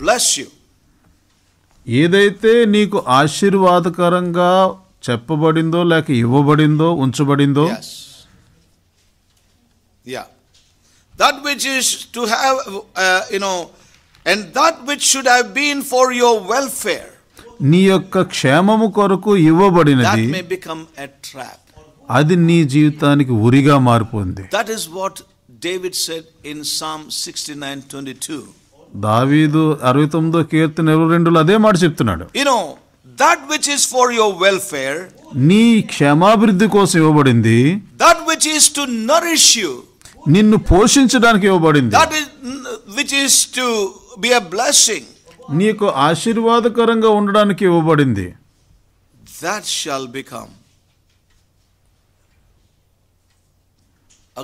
bless you ఏదైతే నీకు ఆశీర్వాదకరంగా చెప్పబడిందో లేక ఇవ్వబడిందో ఉంచబడిందో yeah that which is to have you know and that which should have been for your welfare నీ యొక్క క్షేమము కొరకు ఇవ్వబడినది అది నీ జీవితానికి ఉరిగా మారిపోయింది that is what David said in psalm sixty nine twenty two దావీదు అరవై తొమ్మిదో కీర్తన ఇరవై రెండులో అదే మాట చెప్తున్నాడు you know that which is for your welfare నీ క్షమాభివృద్ధి కోసం ఇవ్వబడింది that which is to nourish you నిన్ను పోషించడానికి ఇవ్వబడింది that is which is to be a blessing నీకు ఆశీర్వాదకరంగా ఉండడానికి ఇవ్వబడింది that shall become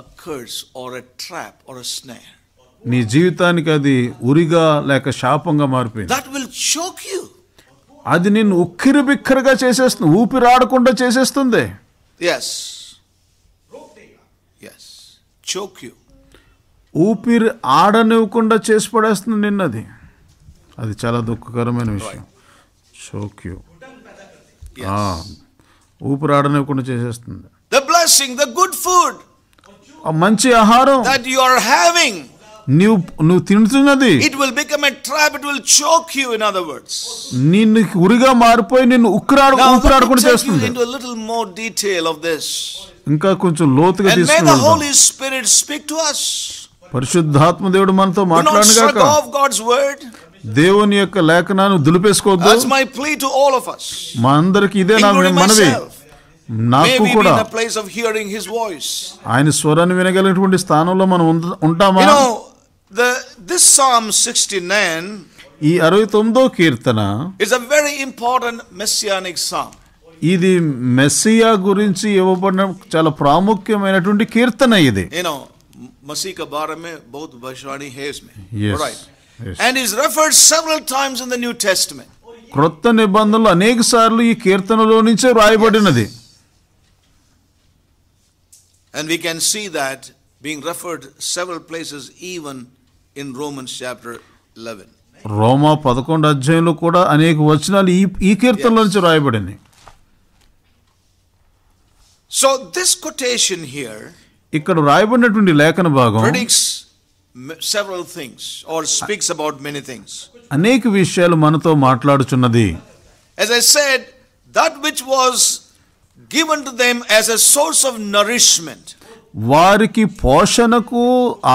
a or or a trap or a నీ జీవితానికి అది ఉరిగా లేక శాపంగా మారిపోయింది దట్ విల్ షోక్ అది నిన్ను ఉక్కిరి బిక్కిరిగా చేసేస్తుంది ఊపిరాడకుండా చేసేస్తుంది ఎస్ ఎస్ చోక్ ఊపిరి ఆడనివ్వకుండా చేసి పడేస్తుంది నిన్నది అది చాలా దుఃఖకరమైన విషయం చోక్ యూ ఊపిరి ఆడనివ్వకుండా చేసేస్తుంది the blessing the good food మంచి ఆహారం దట్ యు ఆర్ హావింగ్ నువ్వు నువ్వు తింటున్నది it will become a trap it will choke you in other words నిన్ను ఉరిగా మారిపోయి నిన్ను ఉక్కురాడు ఉక్కురాడకుండా చేస్తుంది into little more detail of this ఇంకా కొంచెం లోతుగా తీసుకుందాం may the Holi spirit speak to us పరిశుద్ధాత్మ దేవుడు మనతో మాట్లాడను గాక ఆఫ్ గాడ్స్ వర్డ్ దేవుని యొక్క లేఖనాన్ని దులిపేసుకోవద్దు that's my plea to all of us మా అందరికి ఇదే నా మనవి నాకు కూడా ఆయన స్వరాన్ని వినగలిగినటువంటి స్థానంలో మనం ఉంటామా The, this Psalm 69 is a very important messianic psalm. ఇది మెస్సియా గురించి ఇవ్వబడిన చాలా ప్రాముఖ్యమైనటువంటి కీర్తన ఇది You know, Masih ke bare mein bahut bhashwani Yes. And is referred several times in the New Testament. క్రొత్త నిబంధనలు అనేక సార్లు ఈ కీర్తనలో నుంచే వ్రాయబడినది And we can see that being referred several places even in Romans chapter 11. Roma Padakonda Jailu Koda and Ek Vachinal Ekirtan Lanjaraibadini. So this quotation here predicts several things or speaks about many things. As I said, that which was given to them as a source of nourishment. వారికి పోషణకు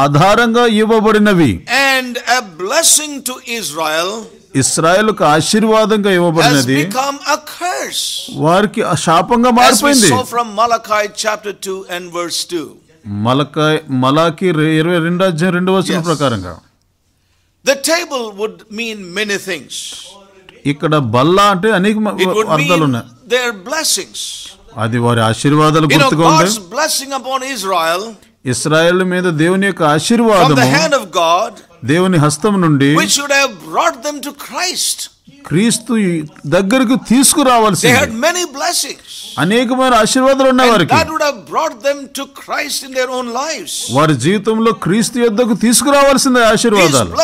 ఆధారంగా ఇవ్వబడినవి and blessing to Israel ఇస్రాయల్ కు ఆశీర్వాదంగా ఇవ్వబడినది వారికి శాపంగా మారిపోయింది from Malachi chapter 2 and verse 2 Malachi మలాకి 22 అధ్యాయం 2 వచనం ప్రకారంగా the table would mean many things ఇక్కడ బల్ల అంటే అనేక అర్థాలు ఉన్నాయి దేర్ బ్లెస్సింగ్స్ అది వారి ఆశీర్వాదాలు గుర్తుగా ఇజ్రాయెల్ ఇస్రాయల్ మీద దేవుని యొక్క ఆశీర్వాదము దేవుని హస్తం నుండి క్రీస్తు దగ్గరకు తీసుకురావాల్సి అనేకమైన ఆశీర్వాదాలు ఉన్నాయి వారికి వారి జీవితంలో క్రీస్తు యొద్దకు తీసుకురావాల్సిన ఆశీర్వాదాలు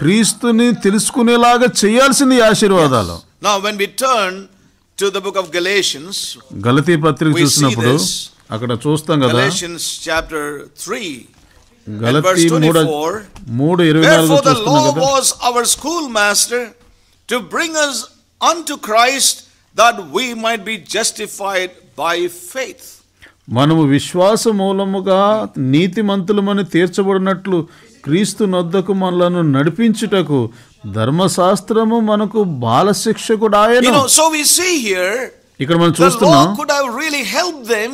క్రీస్తుని తెలుసుకునేలాగా చేయాల్సింది ఆశీర్వాదాలు నా when we turn to the book of Galatians గలతీ పత్రిక చూసినప్పుడు అక్కడ చూస్తాం కదా గలేషియన్స్ చాప్టర్ 3 గలతి 3 3 24 the law was our schoolmaster to bring us unto Christ that we might be justified by faith మనము విశ్వాస మూలముగా నీతిమంతులమని తీర్చబడినట్లు క్రీస్తు నొద్దకు మనలను నడిపించుటకు ధర్మశాస్త్రము మనకు బాలశిక్షకుడాయను సో వి సీ హియర్ ఇక్కడ మనం చూస్తున్నాం could have really help them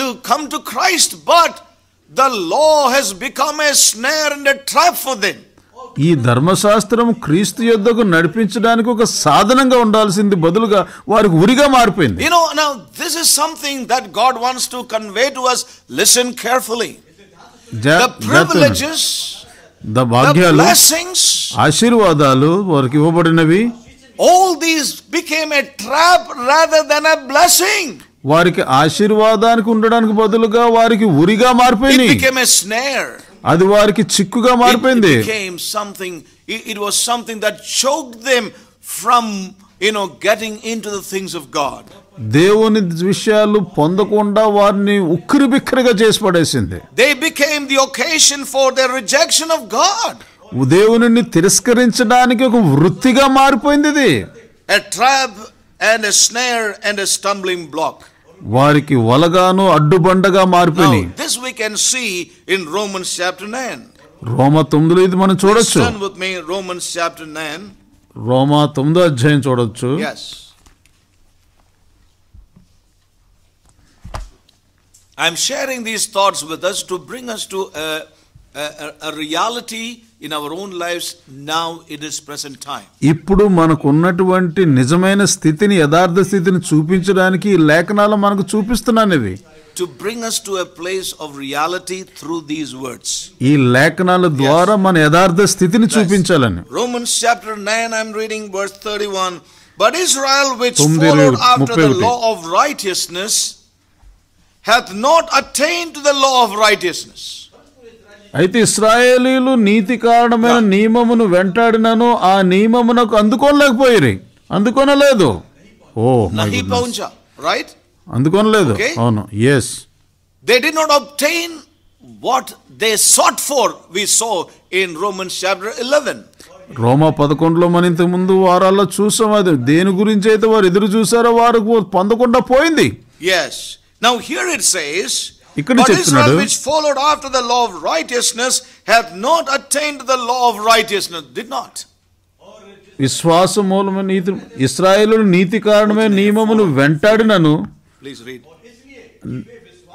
to come to Christ but the law has become a snare and a trap for them ఈ ధర్మశాస్త్రం క్రీస్తు యొద్దకు నడిపించడానికి ఒక సాధనంగా ఉండాల్సింది బదులుగా వారికి ఉరిగా మారిపోయింది you know now this is something that God wants to convey to us listen carefully the భాగ్యాలు ఆశీర్వాదాలు వారికి ఇవ్వబడినవి all these became a trap rather than a blessing వారికి ఆశీర్వాదానికి ఉండడానికి బదులుగా వారికి ఉరిగా మారిపోయింది అది వారికి చిక్కుగా మారిపోయింది something it was something that choke them from you know getting into the things of God దేవుని విషయాలు పొందకుండా వారిని ఉక్కిరి బిక్కిరిగా చేసి పడేసింది they became the occasion for the rejection of God దేవుని తిరస్కరించడానికి ఒక వృత్తిగా మారిపోయింది ఇది a trap and a snare and a stumbling block వారికి వలగాను అడ్డుబండగా మారిపోయింది this we can see in Romans chapter 9 రోమ 9 ఇది మనం చూడొచ్చు రోమన్స్ చాప్టర్ 9 రోమా 9 అధ్యాయం చూడొచ్చు yes I'm sharing these thoughts with us to bring us to a, a, a reality in our own lives now in this present time. ఇప్పుడు మనకు ఉన్నటువంటి నిజమైన స్థితిని యథార్థ స్థితిని చూపించడానికి ఈ లేఖనాలు మనకు చూపిస్తున్నాను ఇవి to bring us to a place of reality through these words ఈ లేఖనాల ద్వారా మన యథార్థ స్థితిని చూపించాలని Romans chapter 9 I'm reading verse 31 but Israel which followed after the law of righteousness hath not attain to the law of righteousness అయితే ఇస్రాయేలీలు నీతి కారణమైన నియమమును వెంటాడినను ఆ నియమమునకు అందుకోలేకపోయి అందుకోనలేదు ఓ రైట్ అందుకోనలేదు అవును yes they did not obtain what they sought for we saw in Roman chapter eleven రోమా పదకొండులో మన ఇంత ముందు వారాల్లో చూసాం అది దేని గురించి అయితే వారు ఎదురు చూసారో వారు పొందకుండా పోయింది yes Now here it says ఇక్కడ చెప్తున్నాడు which followed after the law of righteousness hath not attained the law of righteousness did not విశ్వాస మూలమైన నీతి ఇస్రాయేలు నీతి కారణమే నియమమును వెంటాడినను ప్లీజ్ రీడ్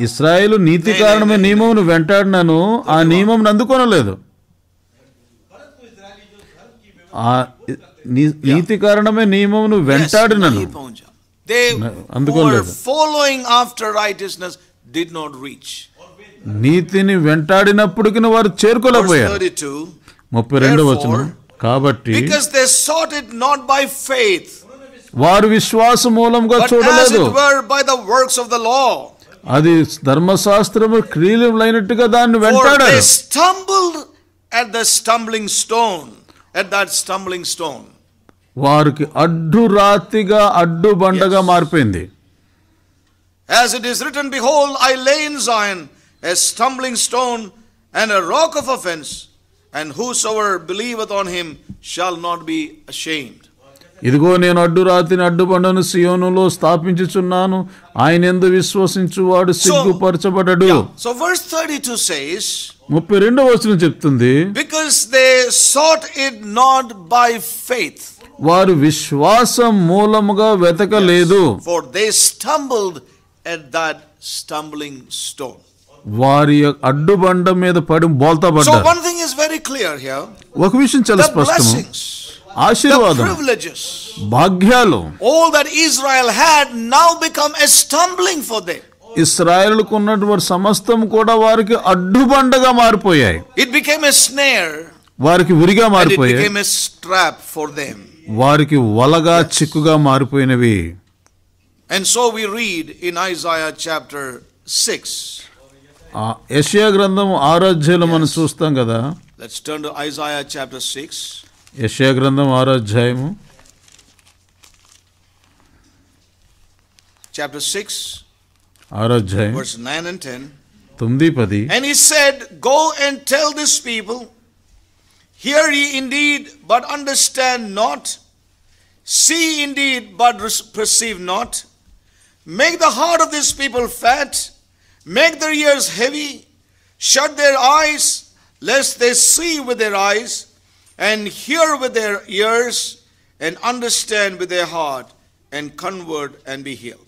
ఇస్రాయేలు నీతి కారణమే నియమమును వెంటాడినను ఆ నియమం అందుకోనలేదు నీతి కారణమే నియమమును వెంటాడినను they who were following after righteousness did not reach. నీతిని వెంటాడినప్పటికి వారు చేరుకోలేకపోయారు ముప్పై రెండో వచనం కాబట్టి because they sought it not by faith వారు విశ్వాస మూలంగా చూడలేదు by the works of the law అది ధర్మశాస్త్రము క్రియలైనట్టుగా దాన్ని వెంటాడారు stumbled at the stumbling stone, at that stumbling stone. వారికి అడ్డురాతిగా అడ్డుబండగా మారిపోయింది as it is written behold I lay in Zion a stumbling stone and a rock of offence and whosoever believeth on him shall not be ఇదిగో నేను అడ్డు అడ్డురాతిని అడ్డుబండను సియోనులో స్థాపించుచున్నాను ఆయన ఎందు వాడు సిగ్గుపరచబడడు సో వర్స్ టూ సేస్ ముప్పై 32వ వచనం చెప్తుంది because they sought it not by faith వారు విశ్వాసం మూలముగా వెతకలేదు వారి అడ్డుబండ మీద పడి బోల్తా పడ్డారు ఒక విషయం చాలా స్పష్టం ఆశీర్వాదం భాగ్యాలు all that Israel now become a stumbling for ఉన్నటువంటి సమస్తం కూడా వారికి అడ్డుబండగా మారిపోయాయి ఇట్ బికేమ్ ఎ స్నేర్ వారికి ఉరిగా మారిపోయాయి it became a trap for వారికి వలగా చిక్కుగా మారిపోయినవి and so we read in Isaiah chapter 6. యెషయా గ్రంథం ఆరో మనం చూస్తాం కదా let's turn to Isaiah chapter 6 యెషయా గ్రంథం ఆరో చాప్టర్ 6 ఆరో వర్స్ 9 అండ్ 10 తొమ్మిది పది and he said go and tell this people Hear ye indeed, but understand not. See indeed, but perceive not. Make the heart of this people fat, make their ears heavy, shut their eyes, lest they see with their eyes, and hear with their ears, and understand with their heart, and convert and be healed.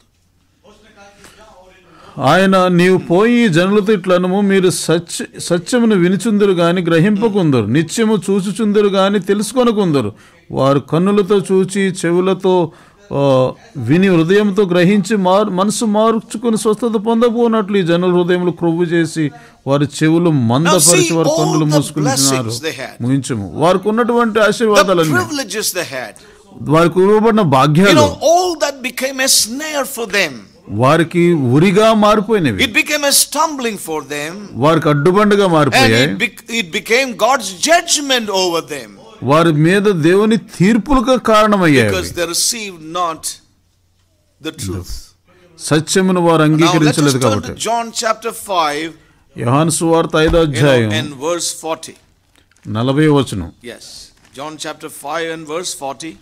ఆయన నీవు పోయి జనులతో ఇట్లనము మీరు సత్య సత్యమును వినిచుందరు కానీ గ్రహింపకుందరు నిత్యము చూచుచుందరు కానీ తెలుసుకొనకుందరు వారు కన్నులతో చూచి చెవులతో విని హృదయంతో గ్రహించి మారు మనసు మార్చుకుని స్వస్థత పొందబోనట్లు ఈ జనుల హృదయములు క్రొవ్వు చేసి వారి చెవులు మందపరిచి వారి కన్నులు తిన్నారు ముగించము వారికి ఉన్నటువంటి ఆశీర్వాదాలన్నీ వారికి ఇవ్వబడిన భాగ్యాలు వారికి ఉరిగా మారిపోయినవి it became a stumbling for them వారికి అడ్డుబండగా మారిపోయాయి it became God's judgment over them వారి మీద దేవుని తీర్పులకు కారణమయ్యాయి because they receive not the truth సత్యమును వారు అంగీకరించలేదు కాబట్టి జాన్ చాప్టర్ 5 యోహాను సువార్త 5వ అధ్యాయం అండ్ వర్స్ 40 40 వచనం yes john chapter 5 and verse 40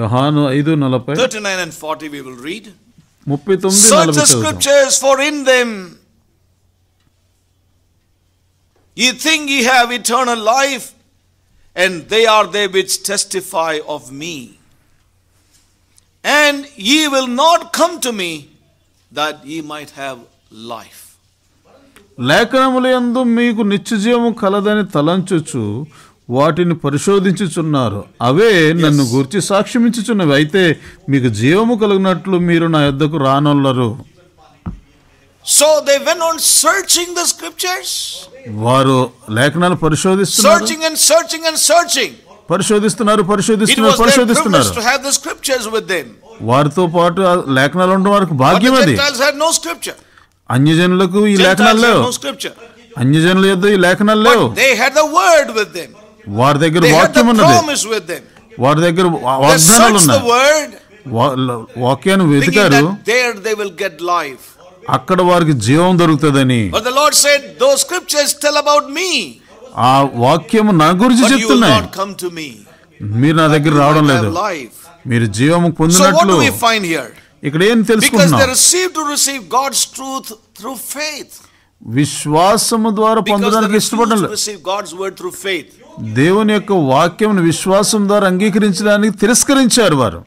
యోహాను 5 40 39 and 40 we will read Search the scriptures for in them ye think ye have eternal life and they are they which testify of me and ye will not come to me that ye might have life లేఖనములందు మీకు నిత్యజీవము కలదని తలంచొచ్చు వాటిని పరిశోధించుచున్నారు అవే నన్ను గురించి సాక్ష్యమించుచున్నవి అయితే మీకు జీవము కలిగినట్లు మీరు నా యొద్దకు రానొల్లరు so they went on searching the scriptures వారు లేఖనాలు పరిశోధిస్తున్నారు searching and searching and searching పరిశోధిస్తున్నారు పరిశోధిస్తున్నారు పరిశోధిస్తున్నారు to have the scriptures with them వారితో పాటు లేఖనాలు ఉండడం వారికి భాగ్యం అది నో స్క్రిప్చర్ అన్యజనులకు ఈ లేఖనాలు లేవు అన్యజనుల యొద్ద ఈ లేఖనాలు లేవు they had the word with them వారి దగ్గర వాక్యం ఉన్నది వారి దగ్గర వాగ్దానాలు వాక్యాన్ని వెతికారు అక్కడ వారికి జీవం దొరుకుతుందని ఆ వాక్యము నా గురించి చెప్తున్నాయి మీరు నా దగ్గర రావడం లేదు మీరు జీవం పొందినట్లు ఇక్కడ ఏం తెలుసుకుంటున్నాం విశ్వాసము ద్వారా పొందడానికి ఇష్టపడడం దేవుని యొక్క వాక్యం విశ్వాసం ద్వారా అంగీకరించడానికి తిరస్కరించారు వారు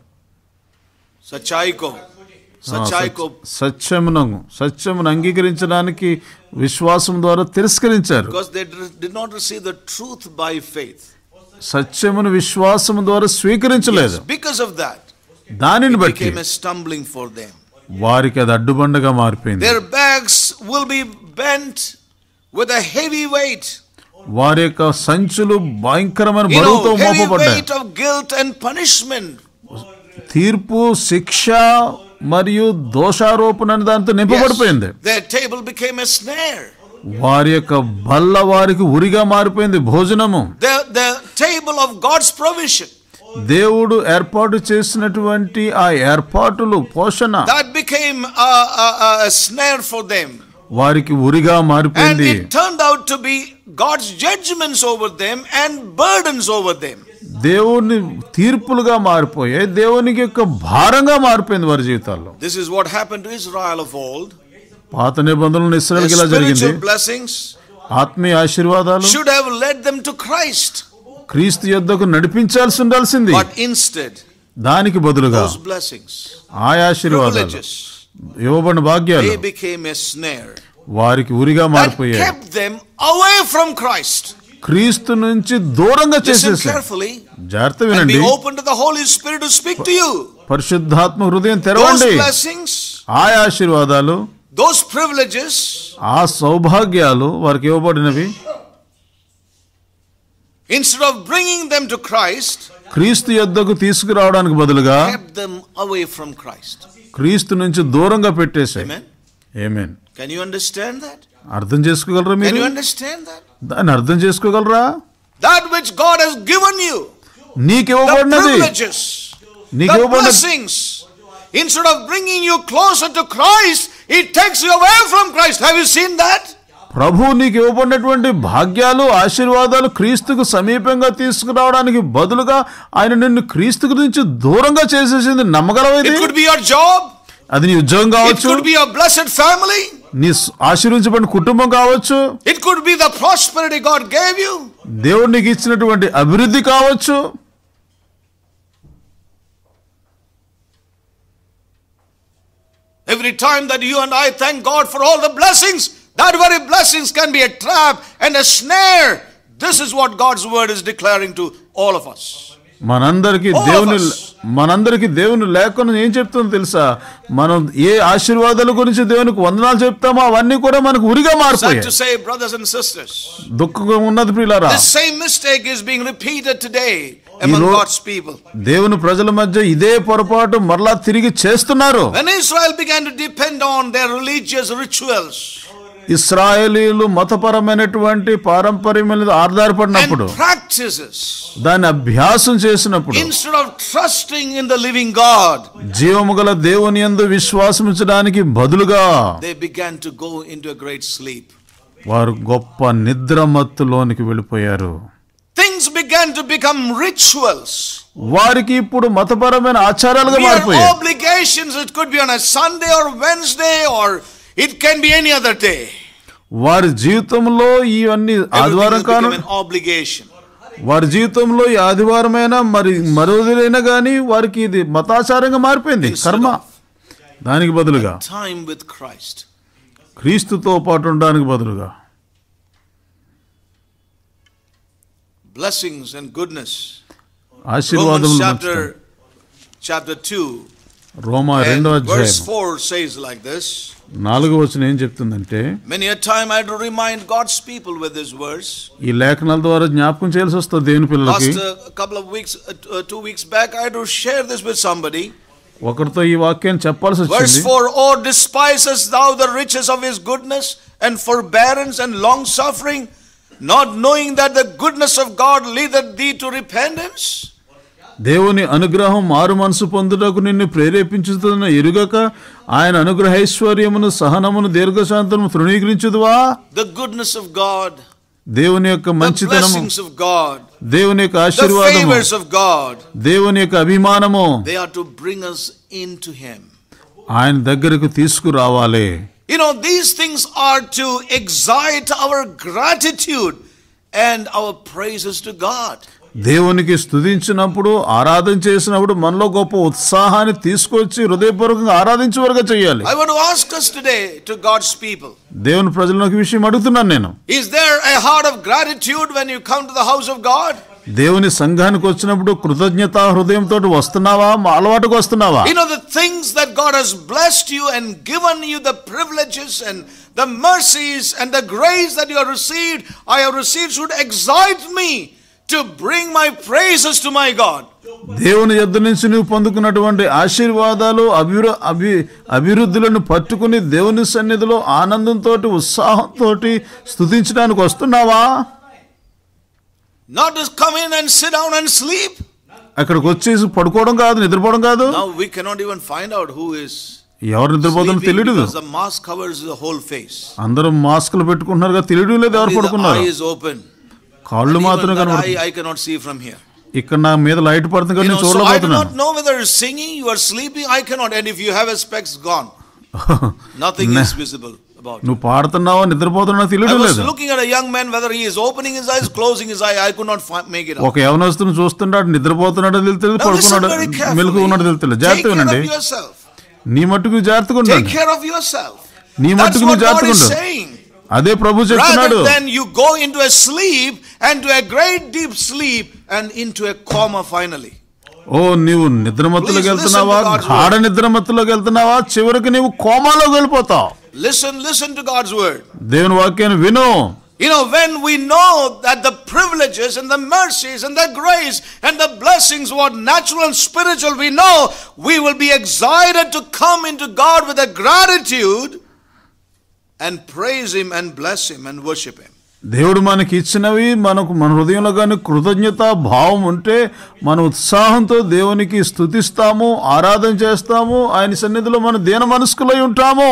సత్యమునము సత్యమును అంగీకరించడానికి విశ్వాసం ద్వారా తిరస్కరించారు సత్యమును విశ్వాసం ద్వారా స్వీకరించలేదు బికాస్ ఆఫ్ దాట్ దానిని బట్టి స్టంబ్లింగ్ ఫర్ దేమ్ వారికి అది అడ్డుబండగా మారిపోయింది their bags will be bent with a heavy weight వారి యొక్క సంచులు భయంకరమైన బరువుతో మోపబడ్డాయి తీర్పు శిక్ష మరియు దోషారోపణ దానితో నింపబడిపోయింది వారి యొక్క బల్ల వారికి ఉరిగా మారిపోయింది భోజనము టేబుల్ ఆఫ్ గాడ్స్ దేవుడు ఏర్పాటు చేసినటువంటి ఆ ఏర్పాటులు పోషణ that became snare for them వారికి ఉరిగా మారిపోయింది turn out to be God's judgments over them and burdens over them దేవుని తీర్పులుగా మారిపోయే దేవునికి యొక్క భారంగా మారిపోయింది వారి జీవితాల్లో this is what happen to Israel of old పాత నిబంధనలు ఇస్రాయల్కి ఇలా జరిగింది బ్లెస్సింగ్స్ ఆత్మీయ ఆశీర్వాదాలు should have led them to Christ క్రీస్తు యొద్దకు నడిపించాల్సి ఉండాల్సింది బట్ ఇన్స్టెడ్ దానికి బదులుగా ఆ ఆశీర్వాదాలు ఇవ్వబడిన భాగ్యాలు వారికి ఉరిగా మారిపోయాయి క్రీస్తు నుంచి దూరంగా చేసేసి జాగ్రత్త వినండి పరిశుద్ధాత్మ హృదయం తెరవండి ఆ ఆశీర్వాదాలు దోస్ ప్రివిలేజెస్ ఆ సౌభాగ్యాలు వారికి ఇవ్వబడినవి instead of bringing them to Christ క్రీస్తు యొద్దకు తీసుకురావడానికి బదులుగా దెమ్ అవే ఫ్రమ్ క్రైస్ట్ క్రీస్తు నుంచి దూరంగా పెట్టేశాయి అర్థం చేసుకోగలరా మీరు దాన్ని అర్థం చేసుకోగలరా that which God has given you నీకు ఇవ్వబడినది నీకు ఇవ్వబడిన instead of bringing you closer to Christ it takes you away from Christ have you seen that ప్రభువు నీకు ఇవ్వబడినటువంటి భాగ్యాలు ఆశీర్వాదాలు క్రీస్తుకు సమీపంగా తీసుకురావడానికి బదులుగా ఆయన నిన్ను క్రీస్తు గురించి దూరంగా చేసేసింది నమ్మగలవైతే కుడ్ జాబ్ అది నీ ఉద్యోగం కావచ్చు కుడ్ బి ఫ్యామిలీ నీ ఆశీర్వించబడిన కుటుంబం కావచ్చు it could be the prosperity God gave you దేవుడు నీకు ఇచ్చినటువంటి అభివృద్ధి కావచ్చు every time that you and I thank God for all the blessings That very blessings can be a trap and a snare. This is what God's word is declaring to all of us. మనందరికీ దేవుని మనందరికీ దేవుని లేకుండా ఏం చెప్తుందో తెలుసా మనం ఏ ఆశీర్వాదాల గురించి దేవునికి వందనాలు చెప్తామో అవన్నీ కూడా మనకు ఉరిగా మారిపోయాయి దుఃఖంగా ఉన్నది ప్రియులారా same mistake is being repeated today దేవుని ప్రజల మధ్య ఇదే పొరపాటు మరలా తిరిగి చేస్తున్నారు డిపెండ్ ఆన్ రిలీజియస్ రిచువల్స్ ఇస్రాయలీలు మతపరమైనటువంటి పారంపర్యమైన ఆధారపడినప్పుడు దాన్ని అభ్యాసం చేసినప్పుడు instead of trusting in the living God జీవము గల దేవుని యందు విశ్వాసించడానికి బదులుగా they began to go into a great sleep వారు గొప్ప నిద్ర నిద్రమత్తులోనికి వెళ్ళిపోయారు things began to become rituals వారికి ఇప్పుడు మతపరమైన ఆచారాలుగా మారిపోయాయి obligations it could be on a Sunday or Wednesday or it can be any other day వారి జీవితంలో ఇవన్నీ ఆదివారం కాను ఆబ్లిగేషన్ వారి జీవితంలో ఈ ఆదివారమైనా మరి మరోదినైనా కానీ వారికి ఇది మతాచారంగా మారిపోయింది కర్మ దానికి బదులుగా టైం విత్ క్రైస్ట్ క్రీస్తుతో పాటు ఉండడానికి బదులుగా blessings and goodness. ఆశీర్వాదములు చాప్టర్ చాప్టర్ 2 రోమా 2వ అధ్యాయం verse 4 says like this నాలుగు వచనం ఏం చెప్తుందంటే many a time I to remind God's people with this words ఈ లేఖనాల ద్వారా జ్ఞాపకం చేయాల్సి వస్తుంది దేవుని పిల్లలకి last couple of weeks 2 weeks back I to share this with somebody ఒకరితో ఈ వాక్యం చెప్పాల్సి వచ్చింది verse 4 O despises thou the riches of his goodness and forbearance and long suffering not knowing that the goodness of God leadeth thee to repentance దేవుని అనుగ్రహం మారు మనసు పొందుటకు నిన్ను ప్రేరేపించుతున్న ఎరుగక ఆయన అనుగ్రహ ఐశ్వర్యమును సహనమును దీర్ఘశాంతము తృణీకరించుదువా ద గుడ్నెస్ ఆఫ్ గాడ్ దేవుని యొక్క మంచితనము దేవుని యొక్క ఆశీర్వాదము దేవుని యొక్క అభిమానము they are to bring us into him ఆయన దగ్గరకు తీసుకురావాలి you know these things are to excite our gratitude and our praises to God దేవునికి స్థుతించినప్పుడు ఆరాధన చేసినప్పుడు మనలో గొప్ప ఉత్సాహాన్ని తీసుకొచ్చి హృదయపూర్వకంగా ఆరాధించేవారుగా చేయాలి I want ask us today to God's people దేవుని ప్రజలను ఒక విషయం అడుగుతున్నాను నేను is there heart of gratitude when you come to the house of God దేవుని సంఘానికి వచ్చినప్పుడు కృతజ్ఞత హృదయంతో వస్తున్నావా అలవాటుకు వస్తున్నావా you know the things that God has blessed you and given you the privileges and the mercies and the grace that you have received I have received should excite me to bring my praises to my God దేవుని ఎద్దు నుంచి నువ్వు పొందుకున్నటువంటి ఆశీర్వాదాలు అభివృ అభి అభివృద్ధులను పట్టుకుని దేవుని సన్నిధిలో ఆనందంతో ఉత్సాహంతో స్థుతించడానికి వస్తున్నావా not come in and sit down and sleep అక్కడికి వచ్చి పడుకోవడం కాదు నిద్రపోవడం కాదు we cannot even find out who is ఎవరు నిద్రపోతుందో తెలియదు అందరూ మాస్క్లు పెట్టుకుంటున్నారు తెలియడం లేదు ఎవరు పడుకున్నారు కాళ్ళు మాత్రమే కనబడుతుంది I cannot see from here ఇక్కడ నా మీద లైట్ పడుతుంది కానీ నేను చూడలేకపోతున్నాను no whether singing you are sleeping I cannot and if you have specs gone nothing is visible నువ్వు పాడుతున్నావా నిద్రపోతున్నా తెలియడం లేదు looking at young man whether he is opening his eyes closing his I I could not make it ఒక యవనస్తుని చూస్తున్నాడు నిద్రపోతున్నాడో తెలియదు పడుకున్నాడు తెలియదు ఉండండి నీ మట్టుకు జాగ్రత్తగా ఉండండి నీ మట్టుకు జాగ్రత్తగా అదే ప్రభు చెప్తున్నాడు then you go sleep a sleep and to a great deep sleep and coma a coma finally ఓ నీవు నిద్రమత్తులోకి వెళ్తున్నావా గాఢ నిద్రమత్తులోకి వెళ్తున్నావా చివరికి నీవు కోమాలోకి వెళ్ళిపోతావు listen listen to God's word దేవుని వాక్యాన్ని విను You know, when we know that the privileges and the mercies and the grace and the blessings, what natural and spiritual we know, we will be excited to come into God with a gratitude. and praise Him and bless Him and worship Him. దేవుడు మనకి ఇచ్చినవి మనకు మన హృదయంలో కానీ కృతజ్ఞత భావం ఉంటే మన ఉత్సాహంతో దేవునికి స్థుతిస్తాము ఆరాధన చేస్తాము ఆయన సన్నిధిలో మన దేన మనస్కులై ఉంటాము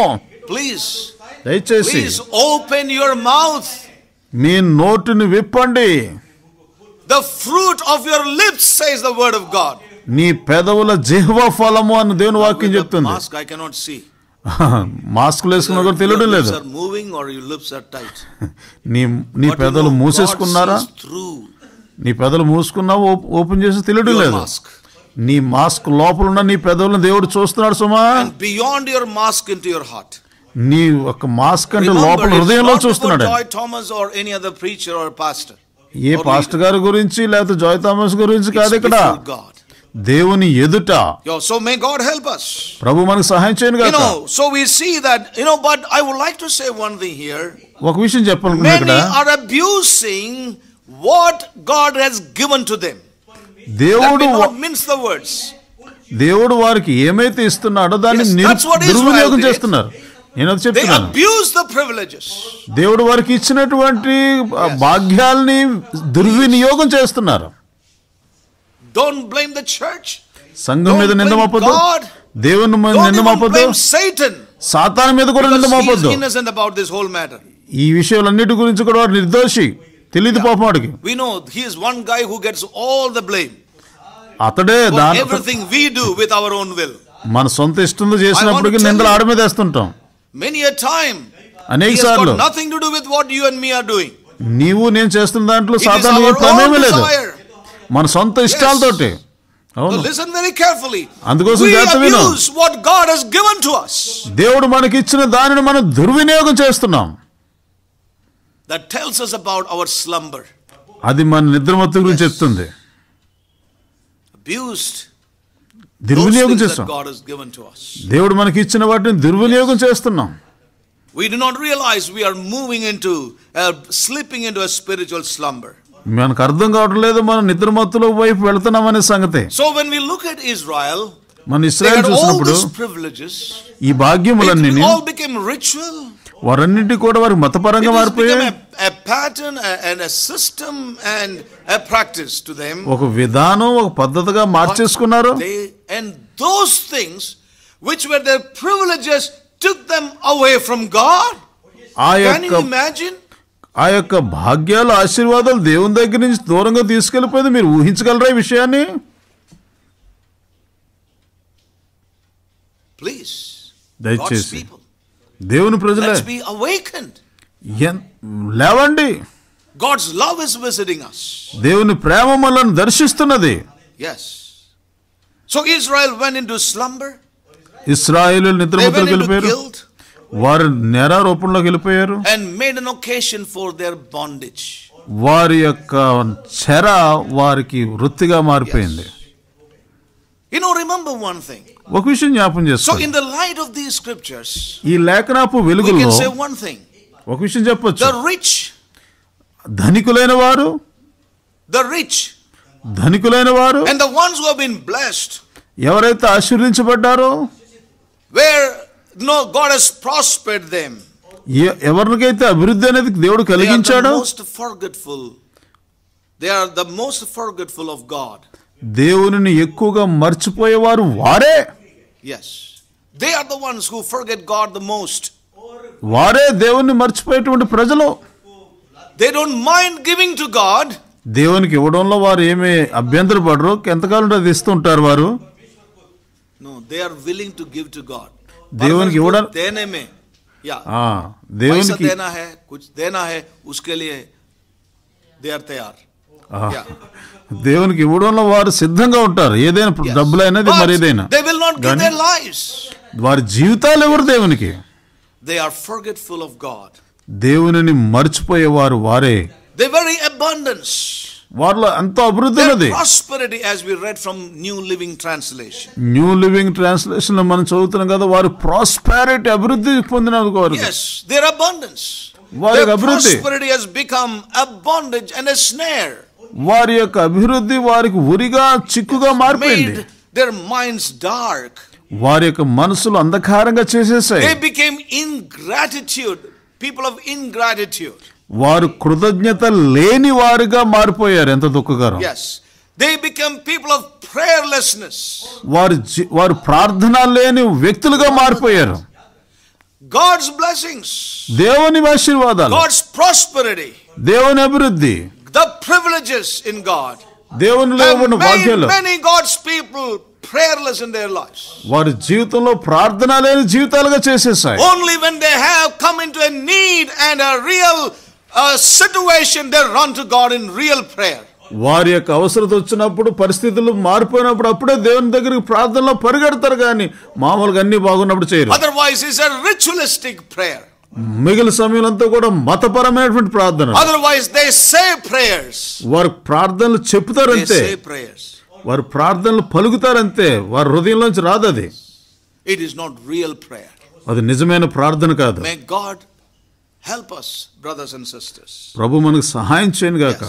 ప్లీజ్ దయచేసి ఓపెన్ యువర్ మౌత్ మీ నోటిని విప్పండి the fruit of your lips says the word of God నీ పెదవుల జిహ్వ ఫలము అని దేవుని వాక్యం చెప్తుంది ఐ కెనాట్ సీ మాస్క్ వేసుకున్నా కూడా తెలియడం లేదు మూవింగ్ ఆర్ టైట్ నీ నీ మూసేసుకున్నారా నీ పెదలు మూసుకున్నా ఓపెన్ చేసి తెలియడం లేదు నీ మాస్క్ లోపల ఉన్న నీ పెదవులను దేవుడు చూస్తున్నాడు సుమా beyond your mask into your heart నీ ఒక మాస్క్ అంటే లోపల హృదయంలో చూస్తున్నాడు పాస్టర్ ఏ పాస్టర్ గారి గురించి లేకపోతే జాయ్ థామస్ గురించి కాదు ఇక్కడ దేవుని ఎదుట so may God help us ప్రభు మనకు సహాయం చేయను గాక no so we see that you know but I would like to say one thing here ఒక విషయం చెప్పాలనుకున్నా ఇక్కడ many are abusing what God has given to them దేవుడు మీన్స్ ద వర్డ్స్ దేవుడు వారికి ఏమైతే ఇస్తున్నాడో దాన్ని దుర్వినియోగం చేస్తున్నారు నేను అది చెప్తున్నాను దేవుడు వారికి ఇచ్చినటువంటి భాగ్యాల్ని దుర్వినియోగం చేస్తున్నారు డోంట్ బ్లేమ్ ద చర్చ్ సంఘం మీద నింద మోపొద్దు దేవుని మీద నింద మోపొద్దు సాతాన్ మీద కూడా నింద మోపొద్దు అబౌట్ దిస్ హోల్ మ్యాటర్ ఈ విషయాలన్నిటి గురించి కూడా వాడు నిర్దోషి తెలియదు పాపం వాడికి we know he is one guy who gets all the blame అతడే దాని everything we do with our own will మన సొంత ఇష్టంతో చేసినప్పటికీ నిందలు ఆడ మీద వేస్తుంటాం మెనీ ఎ టైం అనేక సార్లు nothing to do with what you and me are doing నీవు నేను చేస్తున్న దాంట్లో సాధారణ ప్రమేయం లేదు మన సొంత ఇష్టాలతోటి అందుకోసం దేవుడు మనకి ఇచ్చిన దానిని మనం దుర్వినియోగం చేస్తున్నాం దట్ అవర్ స్లంబర్ అది మన నిద్రమత్తు గురించి చెప్తుంది దుర్వినియోగం చేస్తాం దేవుడు మనకి ఇచ్చిన వాటిని దుర్వినియోగం చేస్తున్నాం we do not realize we are moving into uh, slipping into a spiritual slumber మనకు అర్థం కావడం లేదు మనం నిద్ర మత్తుల వైపు వెళ్తున్నాం అనే సంగతి so when we look at Israel మన ఇస్రాయల్ చూసినప్పుడు ఈ భాగ్యములన్నీ వారన్నింటి కూడా వారి మతపరంగా మారిపోయాయి ఒక విధానం ఒక పద్ధతిగా మార్చేసుకున్నారు and those things which were their privileges took them away from God ఆ యొక్క ఆ యొక్క భాగ్యాలు ఆశీర్వాదాలు దేవుని దగ్గర నుంచి దూరంగా తీసుకెళ్ళిపోయింది మీరు ఊహించగలరా ఈ విషయాన్ని ప్లీజ్ దయచేసి దేవుని ప్రజలే లేవండి God's love is visiting us దేవుని ప్రేమ మనల్ని దర్శిస్తున్నది yes so israel went into slumber ఇస్రాయేలు నిద్రపోతూ వెళ్ళిపోయారు వారు నేరారోపణలోకి వెళ్ళిపోయారు and made an occasion for their bondage వారి యొక్క చెర వారికి వృత్తిగా మారిపోయింది You know, remember one thing. ఒక విషయం జ్ఞాపం చేస్తా So in the light of these scriptures, ఈ లేఖనాపు we వెలుగులో can say one thing. ఒక విషయం చెప్పొచ్చు The rich, ధనికులైన వారు the rich, ధనికులైన వారు and the ones who have been blessed ఎవరైతే ఆశీర్వదించబడ్డారో were no God has prospered them ఎవరికైతే అభివృద్ధి అనేది దేవుడు కలిగించాడో most forgetful they are the most forgetful of God దేవుని ఎక్కువగా మర్చిపోయేవారు వారే as they are the ones who forget God the most వారే దేవుణ్ణి మర్చిపోయేటువంటి ప్రజలు they don't mind giving to God దేవునికి ఇవ్వడంలో వారు ఏమి అభ్యంతరపడరు ఎంతకాలం అది ఇస్తుంటారు వారు no they are willing to give to God देवन की ऑर्डर देने में या आ, हाँ, देवन की देना है कुछ देना है उसके लिए दे आर तैयार हाँ। देवन की ऑर्डर लो सिद्ध का ये देन डबल है ना दे मरे देना they will not give their lives वार जीवता ले वर देवन के they are forgetful of God देवन ने मर्च पे वार वारे दे वेरी अबंडेंस వారిలో అంత అభివృద్ధి ఉన్నది prosperity as we read from New living Translation New living Translation లో మనం చదువుతున్నాం కదా వారు ప్రాస్పారిటీ అభివృద్ధి పొందినందుకు వారు yes their abundance వారి అభివృద్ధి prosperity has become a bondage and a snare వారి యొక్క అభివృద్ధి వారికి ఉరిగా చిక్కుగా మారిపోయింది their minds dark వారి యొక్క మనసులు అంధకారంగా చేసేసాయి they became ingratitude people of ingratitude వారు కృతజ్ఞత లేని వారుగా మారిపోయారు ఎంత దుఃఖకరం they become people of prayerlessness వారు వారు ప్రార్థన లేని వ్యక్తులుగా మారిపోయారు గాడ్స్ బ్లెస్సింగ్స్ దేవుని ఆశీర్వాదాలు గాడ్స్ ప్రాస్పెరిటీ దేవుని అభివృద్ధి ద ప్రివిలేజెస్ ఇన్ గాడ్ దేవునిలో ఉన్న భాగ్యాలు many God's people prayerless in their lives. వారి జీవితంలో ప్రార్థన లేని జీవితాలుగా చేసేసాయి. Only when they have come into a need and a real situation, they run to God in real prayer. వారి యొక్క అవసరత వచ్చినప్పుడు పరిస్థితులు మారిపోయినప్పుడు అప్పుడే దేవుని దగ్గరికి ప్రార్థనలో పరిగెడతారు కానీ మామూలుగా అన్ని బాగున్నప్పుడు చేయరు అదర్వైజ్ ఇస్ రిచువలిస్టిక్ ప్రేయర్ మిగిలిన సమయంలో కూడా మతపరమైనటువంటి ప్రార్థన అదర్వైజ్ దే సే ప్రేయర్స్ వారు ప్రార్థనలు చెప్తారు అంతే వారు ప్రార్థనలు పలుకుతారంతే వారి హృదయంలోంచి రాదు అది it is not real prayer అది నిజమైన ప్రార్థన కాదు may God help us brothers and sisters ప్రభు మనకు సహాయం చేయను గాక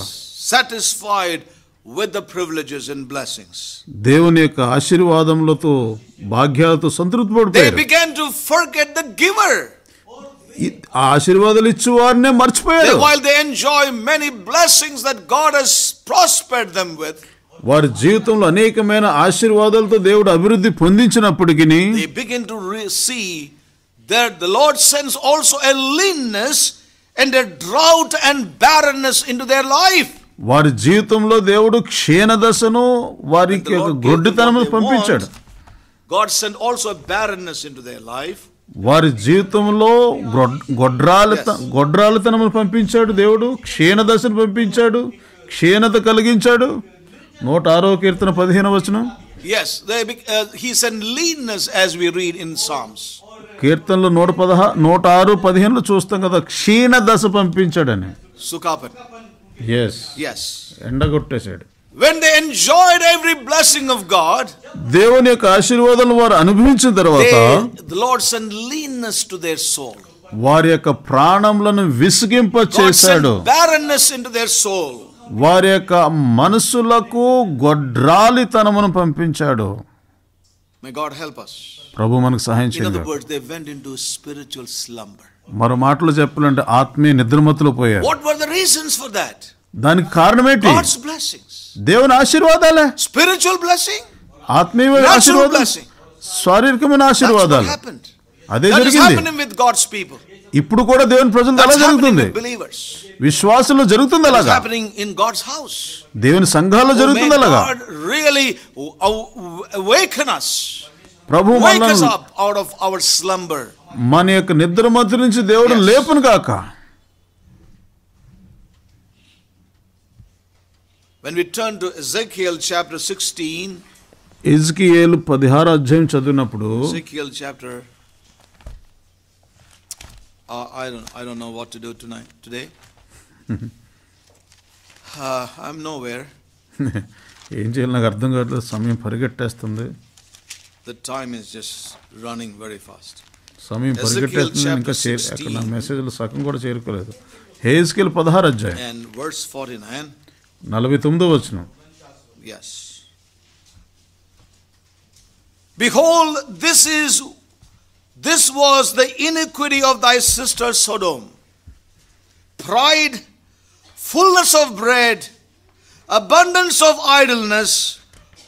satisfied with the privileges and blessings దేవుని యొక్క ఆశీర్వాదములతో భాగ్యాలతో సంతృప్తి పడిపోయారు they began to forget the giver ఆ ఆశీర్వాదాలు ఇచ్చే వారినే మర్చిపోయారు while they enjoy many blessings that God has prospered them with వారి జీవితంలో అనేకమైన ఆశీర్వాదాలతో దేవుడు అభివృద్ధి పొందించినప్పటికీ begin to see There the Lord sends also a leanness and a drought and barrenness into their life. వారి జీవితంలో దేవుడు క్షీణ దశను వారికి గొడ్డుతనము పంపించాడు God send also barrenness into their life వారి జీవితంలో గొడ్రాలత గొడ్రాలతనమును పంపించాడు దేవుడు క్షీణ దశను పంపించాడు క్షీణత కలిగించాడు నూట ఆరో కీర్తన పదిహేను వచనం as they he send leanness as we read in Psalms కీర్తనలు నూట పదహా నూట ఆరు పదిహేనులు చూస్తాం కదా క్షీణ దశ పంపించాడని సుఖాపన్ ఎస్ ఎస్ ఎండగొట్టేశాడు when they enjoyed every blessing of God దేవుని యొక్క ఆశీర్వాదాలు వారు అనుభవించిన తర్వాత the Lord's and leanness to their soul వారి యొక్క ప్రాణములను విసిగింప చేశాడు బారన్నెస్ ఇంటు దేర్ సోల్ వారి యొక్క మనసులకు గొడ్రాలితనమును పంపించాడు మే గాడ్ హెల్ప్ అస్ ప్రభు మనకు సహాయం చేయండి words they went into spiritual slumber మరో మాటలు చెప్పాలంటే ఆత్మీయ నిద్రమతులు పోయారు ఫర్ దానికి కారణం దేవుని ఆశీర్వాదాలే స్పిరిచువల్ బ్లెస్సింగ్ ఆత్మీయ శారీరకమైన ఆశీర్వాదాలు అదే జరిగింది ఇప్పుడు కూడా దేవుని ప్రజలు అలా జరుగుతుంది విశ్వాసంలో జరుగుతుంది అలాగా ఇన్ గాడ్స్ హౌస్ దేవుని సంఘాల్లో oh, జరుగుతుంది అలాగా రియలీ అవేకన్ us ప్రభు మనల్ని అవుట్ ఆఫ్ అవర్ స్లంబర్ మన యొక్క నిద్ర మధ్య నుంచి దేవుడు లేపును కాక When we turn to Ezekiel chapter 16 ezekiel 16 అధ్యాయం చదివినప్పుడు Ezekiel chapter 16 uh, I don't I don't know what to do tonight today. uh, I'm nowhere. ఏం చేయాలి నాకు అర్థం కావట్లేదు సమయం పరిగెట్టేస్తుంది the time is just running very fast సమయం పరిగెట్టేస్తుంది ఇంకా అక్కడ నా మెసేజ్లు సగం కూడా చేరుకోలేదు హేస్కిల్ పదహారు అధ్యాయం వర్డ్స్ ఫార్టీ నైన్ నలభై తొమ్మిదో వచ్చిన Behold, this is This was the iniquity of thy sister Sodom. Pride, fullness of bread, abundance of idleness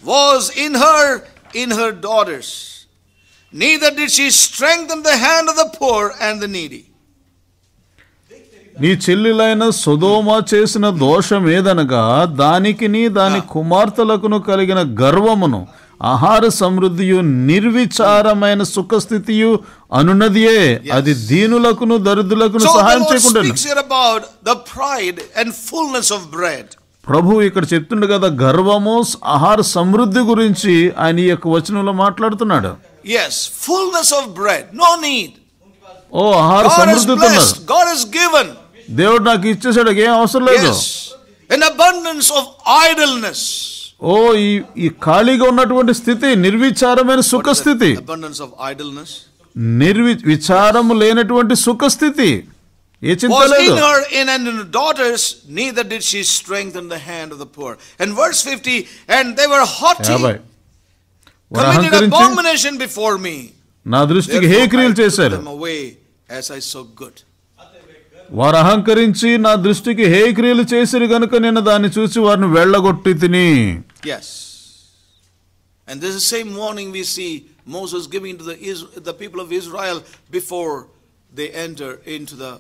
was in her, in her daughters. Neither did she strengthen the hand of the poor and the needy. నీ చెల్లెలైన సుధోమ చేసిన దోషం దానికి నీ దాని కుమార్తెలకును కలిగిన గర్వమును ఆహార సమృద్ధియు నిర్విచారమైన సుఖస్థితియు అనున్నదియే అది దీనులకును దరిద్రులకును సహాయం చేయకుండా ప్రభు ఇక్కడ చెప్తుండ కదా గర్వము ఆహార సమృద్ధి గురించి ఆయన ఈ యొక్క వచనంలో మాట్లాడుతున్నాడు as fullness of bread no need ఓ ఆహార గాడ్ ఇస్ గివెన్ దేవుడు నాకు ఇచ్చేసాడు ఏం అవసరం లేదు ఎన్ అబండెన్స్ ఆఫ్ ఐడల్నెస్ ఓ ఈ ఈ ఖాళీగా ఉన్నటువంటి స్థితి నిర్విచారమైన సుఖస్థితి నిర్వి విచారము లేనటువంటి సుఖస్థితి ఏ చింత లేదు in and in daughters neither did she strengthen the hand of the poor and verse 50 and they were haughty committed abomination before me నా దృష్టికి హే క్రియలు చేశారు as i saw good వారు అహంకరించి నా దృష్టికి హే క్రియలు చేసిరు గనుక నేను దాన్ని చూసి వారిని వెళ్ళగొట్టి తిని and and same morning we see Moses see moses the to the the people of israel before they enter into the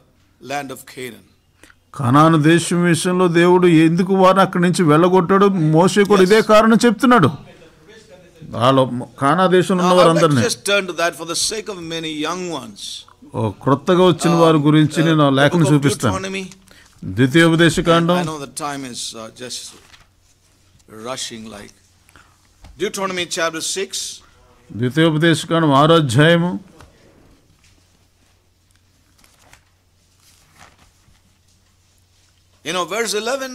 కనాను దేశం విషయంలో దేవుడు ఎందుకు వారిని అక్కడి నుంచి వెళ్ళగొట్టాడు మోసే కూడా ఇదే కారణం చెప్తున్నాడు కానా దేశంలో ఉన్న వారందరినీ క్రొత్తగా వచ్చిన వారి uh, గురించి నేను లేఖను చూపిస్తాను ద్వితీయ ఉపదేశకాండం uh, ద్వితీయోపదేశ కాండం ఆరో అధ్యాయము You know, verse 11.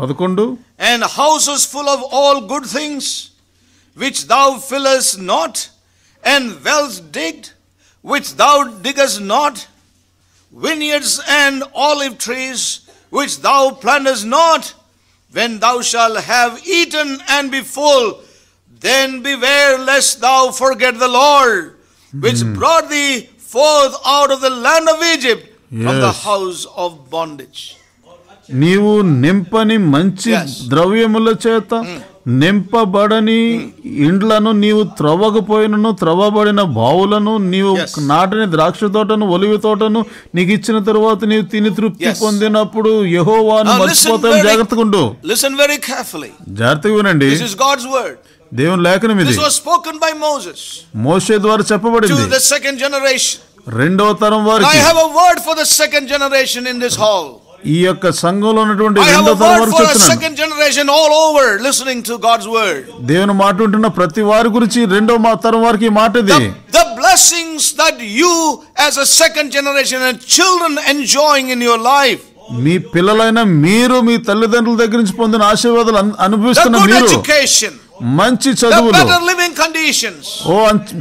పదకొండు and house is full of all good things which thou fillest not and wells digged which thou diggest not, vineyards and olive trees, which thou plantest not. When thou shalt have eaten and be full, then beware lest thou forget the Lord, which mm. brought thee forth out of the land of Egypt yes. from the house of bondage. నీవు నింపని మంచి ద్రవ్యముల చేత నింపబడని ఇండ్లను నీవు త్రవ్వకపోయినను త్రవ్వబడిన బావులను నీవు నాటని ద్రాక్ష తోటను ఒలివి తోటను నీకు ఇచ్చిన తరువాత నీవు తిని తృప్తి పొందినప్పుడు యహోవాను మర్చిపోతావు జాగ్రత్తగా ఉండు జాగ్రత్తగా వినండి వర్డ్ దేవుని లేఖనం ఇది స్పోకెన్ బై మోసెస్ మోషే ద్వారా చెప్పబడింది సెకండ్ జనరేషన్ రెండో తరం వారికి I have a word for the second generation in this hall ఈ యొక్క సంఘంలో ఉన్నటువంటి రెండో తరం second generation all over listening to God's word దేవుని మాట ఉంటున్న ప్రతి వారి గురించి రెండో మా తరం వారికి మాట ఇది the blessings that you as a second generation and children enjoying in your life మీ పిల్లలైన మీరు మీ తల్లిదండ్రుల దగ్గర నుంచి పొందిన ఆశీర్వాదాలు అనుభవిస్తున్న మీరు ఎడ్యుకేషన్ మంచి చదువులు ఓ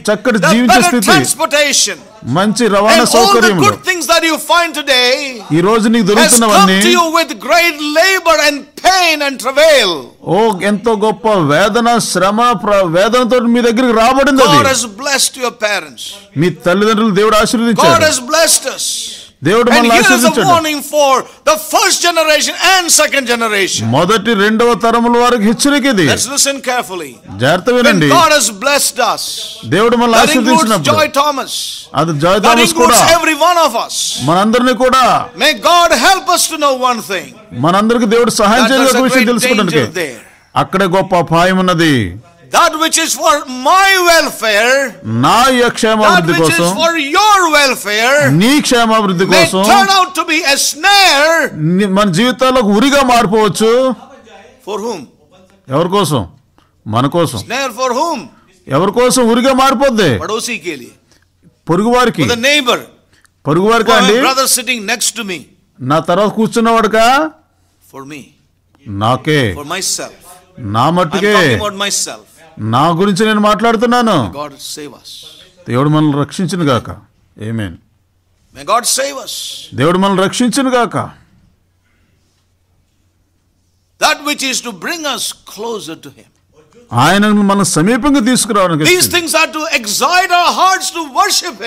చక్కటి జీవిత స్థితి మంచి రవాణా సౌకర్యం things that you find today ఈ రోజు నీకు దొరుకుతున్నవన్నీ you with great labour and pain and travel ఓ ఎంతో గొప్ప వేదన శ్రమ వేదనతో మీ దగ్గరికి రాబడింది అది God has blessed your parents మీ తల్లిదండ్రులు దేవుడు ఆశీర్వదించాడు గాడ్ హస్ బ్లెస్డ్ us దేవుడు మనల్ని ఆశీర్వదించాడు warning for the first generation and second generation మొదటి రెండవ తరముల వారికి హెచ్చరిక ఇది లెట్స్ లిసన్ కేర్ఫుల్లీ జాగ్రత్త వినండి గాడ్ హస్ బ్లెస్డ్ us దేవుడు మనల్ని ఆశీర్వదించినప్పుడు జాయ్ థామస్ అది జాయ్ థామస్ కూడా ఎవరీ వన్ ఆఫ్ us మనందరిని కూడా may God help us to know one thing మనందరికి దేవుడు సహాయం చేయాలి విషయం తెలుసుకోవడానికి అక్కడ గొప్ప అపాయం ఉన్నది that which is for my welfare నా యొక్క క్షేమాభివృద్ధి కోసం ఫర్ యువర్ వెల్ఫేర్ నీ క్షేమాభివృద్ధి కోసం turn out to be a snare మన జీవితాల్లో ఉరిగా మారిపోవచ్చు ఫర్ హూమ్ ఎవరి కోసం మన కోసం స్నేర్ ఫర్ హూమ్ ఎవరి కోసం ఉరిగా మారిపోద్ది పడోసీ కేలి పొరుగు వారికి నైబర్ పొరుగు వారికి అండి బ్రదర్ సిట్టింగ్ నెక్స్ట్ మీ నా తర్వాత కూర్చున్నవాడుగా ఫర్ మీ నాకే ఫర్ మై సెల్ఫ్ నా మట్టుకే ఫర్ మై సెల్ఫ్ నా గురించి నేను మాట్లాడుతున్నాను దేవుడు మనల్ని రక్షించను గాక ఏమేన్ దేవుడు మనల్ని రక్షించను గాక that which is to bring us closer to him ఆయనను మనం సమీపంగా తీసుకురావడానికి these things are to excite our hearts to worship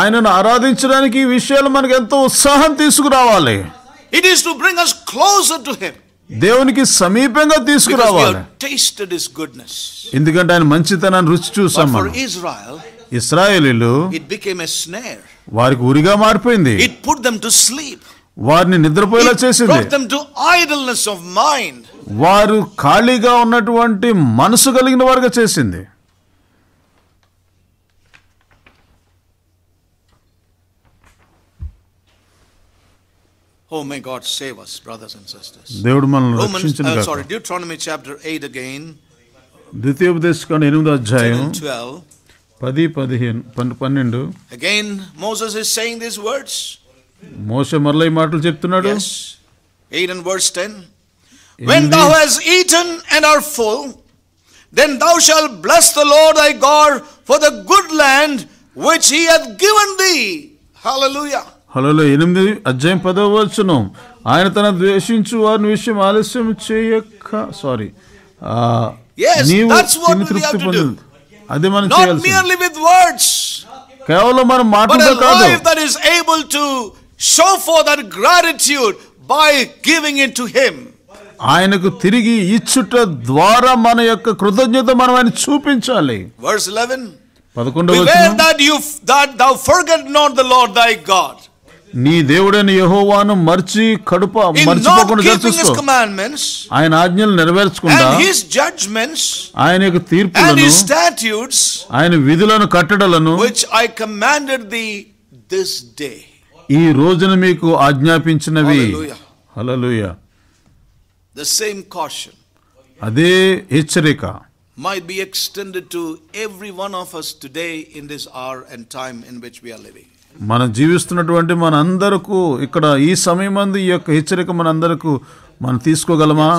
ఆయనను ఆరాధించడానికి ఈ విషయాలు మనకు ఎంతో ఉత్సాహం తీసుకురావాలి it is to bring us closer to him దేవునికి సమీపంగా తీసుకురావాలి ఎందుకంటే ఆయన మంచితనాన్ని రుచి చూసాం మనం వారికి ఉరిగా మారిపోయింది it put them to sleep వారిని నిద్రపోయేలా చేసింది వారు ఖాళీగా ఉన్నటువంటి మనసు కలిగిన వారిగా చేసింది Oh, may God save us, brothers and sisters. Romans, మనల్ని uh, Sorry, Deuteronomy chapter 8 again. ద్వితీయోపదేశకాండ 8వ అధ్యాయం 10 15 12 Again Moses is saying these words. మోషే మరల ఈ Yes. 8 and verse 10. When thou hast eaten and are full, then thou shalt bless the Lord thy God for the good land which he hath given thee. Hallelujah. Hello ఎనిమిది అధ్యాయం పదవ వచనం ఆయన తన ద్వేషించు వారిని విషయం ఆలస్యం చేయక సారీ తృప్తి పొందింది అది మనం చేయాలి కేవలం మనం మాటలతో కాదు that is able to show forth that gratitude by giving it to him ఆయనకు తిరిగి ఇచ్చుట ద్వారా మన యొక్క కృతజ్ఞత మనం ఆయన చూపించాలి వర్స్ 11 11వ వచనం that you that thou forget not the lord thy god నీ దేవుడైన యహోవాను మర్చి కడుప మర్చిపోకుండా ఆయన ఆజ్ఞలు నెరవేర్చకుండా ఆయన యొక్క తీర్పులను ఆయన విధులను కట్టడలను which I commanded thee this day ఈ రోజున మీకు ఆజ్ఞాపించినవి హలలుయ ద సేమ్ కాషన్ అదే హెచ్చరిక మై be extended to every one of us today in this hour and time in which we are living. మనం జీవిస్తున్నటువంటి మనందరకు ఇక్కడ ఈ సమయం అందు ఈ యొక్క హెచ్చరిక మనందరకు మనం తీసుకోగలమా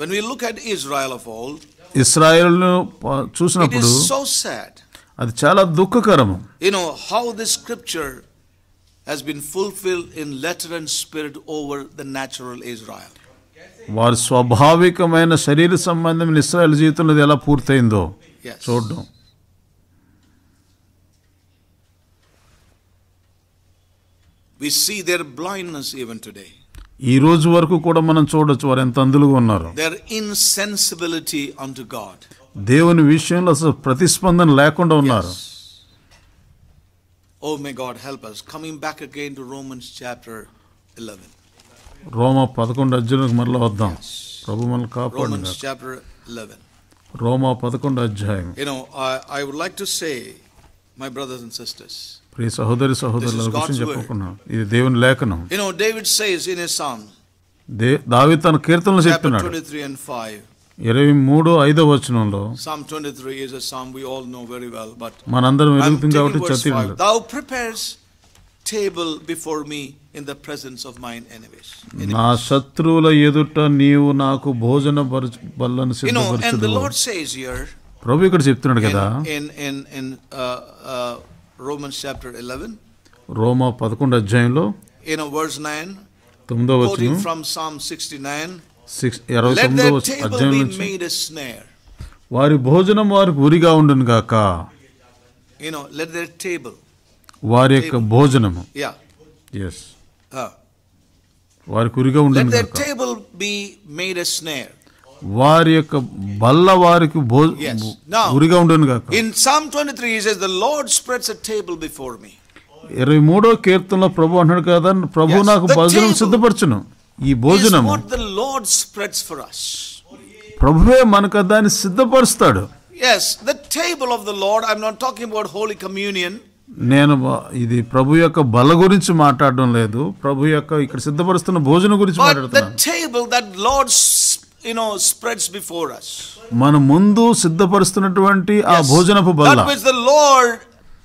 When we look at Israel of old, ఇస్రాయేల్ను చూసినప్పుడు అది చాలా దుఃఖకరం you how this scripture has been fulfilled in letter and spirit over the natural Israel. వారి స్వాభావికమైన శరీర సంబంధం ఇస్రాయల్ జీవితంలో ఎలా పూర్తయిందో చూడడం we see their blindness even today ఈ రోజు వరకు కూడా మనం చూడొచ్చు వారు ఎంత అందులుగా ఉన్నారు their insensibility unto god దేవుని విషయంలో అసలు ప్రతిస్పందన లేకుండా ఉన్నారు oh may God help us coming back again to Romans chapter 11 రోమ 11 అధ్యాయానికి మరల వద్దాం ప్రభు మనల్ని కాపాడు రోమన్స్ చాప్టర్ 11 రోమ 11 అధ్యాయం you know I would like to say my brothers and sisters ప్రియ సహోదరి సహోదరుల గురించి చెప్పుకున్నాం ఇది దేవుని లేఖనం you know David says in his psalm దావీదు తన కీర్తనలు చెప్తున్నాడు 23 and 5 no very well but మనందరం ఎదుగుతుంది కాబట్టి చదివి నా శత్రువుల ఎదుట నీవు నాకు భోజన బల్లను సిద్ధపరచదు ప్రభు ఇక్కడ చెప్తున్నాడు కదా uh, uh, Roman chapter eleven రోమా పదకొండు అధ్యాయంలో ఇన్ వర్స్ నైన్ తొమ్మిదో వచ్చిన from psalm sixty nine six ఇరవై తొమ్మిదో వారి భోజనం వారికి ఉరిగా ఉండను గాక యూనో లెట్ దర్ టేబుల్ వారి యొక్క భోజనము యా yes uh. వారి కురిగా ఉండను గాక table be made a snare వారి యొక్క బల్ల వారికి ఉరిగా ఉండను కాక in psalm 23 he says the lord spreads a table before me 23వ కీర్తనలో ప్రభు అన్నాడు కదా ప్రభు నాకు భోజనం సిద్ధపరచును ఈ భోజనం what the lord spreads for us ప్రభువే మనకు దాన్ని సిద్ధపరుస్తాడు yes the table of the lord i'm not talking about holy communion నేను ఇది ప్రభు యొక్క బల గురించి మాట్లాడడం లేదు ప్రభు యొక్క ఇక్కడ సిద్ధపరుస్తున్న భోజనం గురించి మాట్లాడుతున్నాను you know, spreads before us. Manamundu Siddha Parastunatuanti Abhojanapu That which the Lord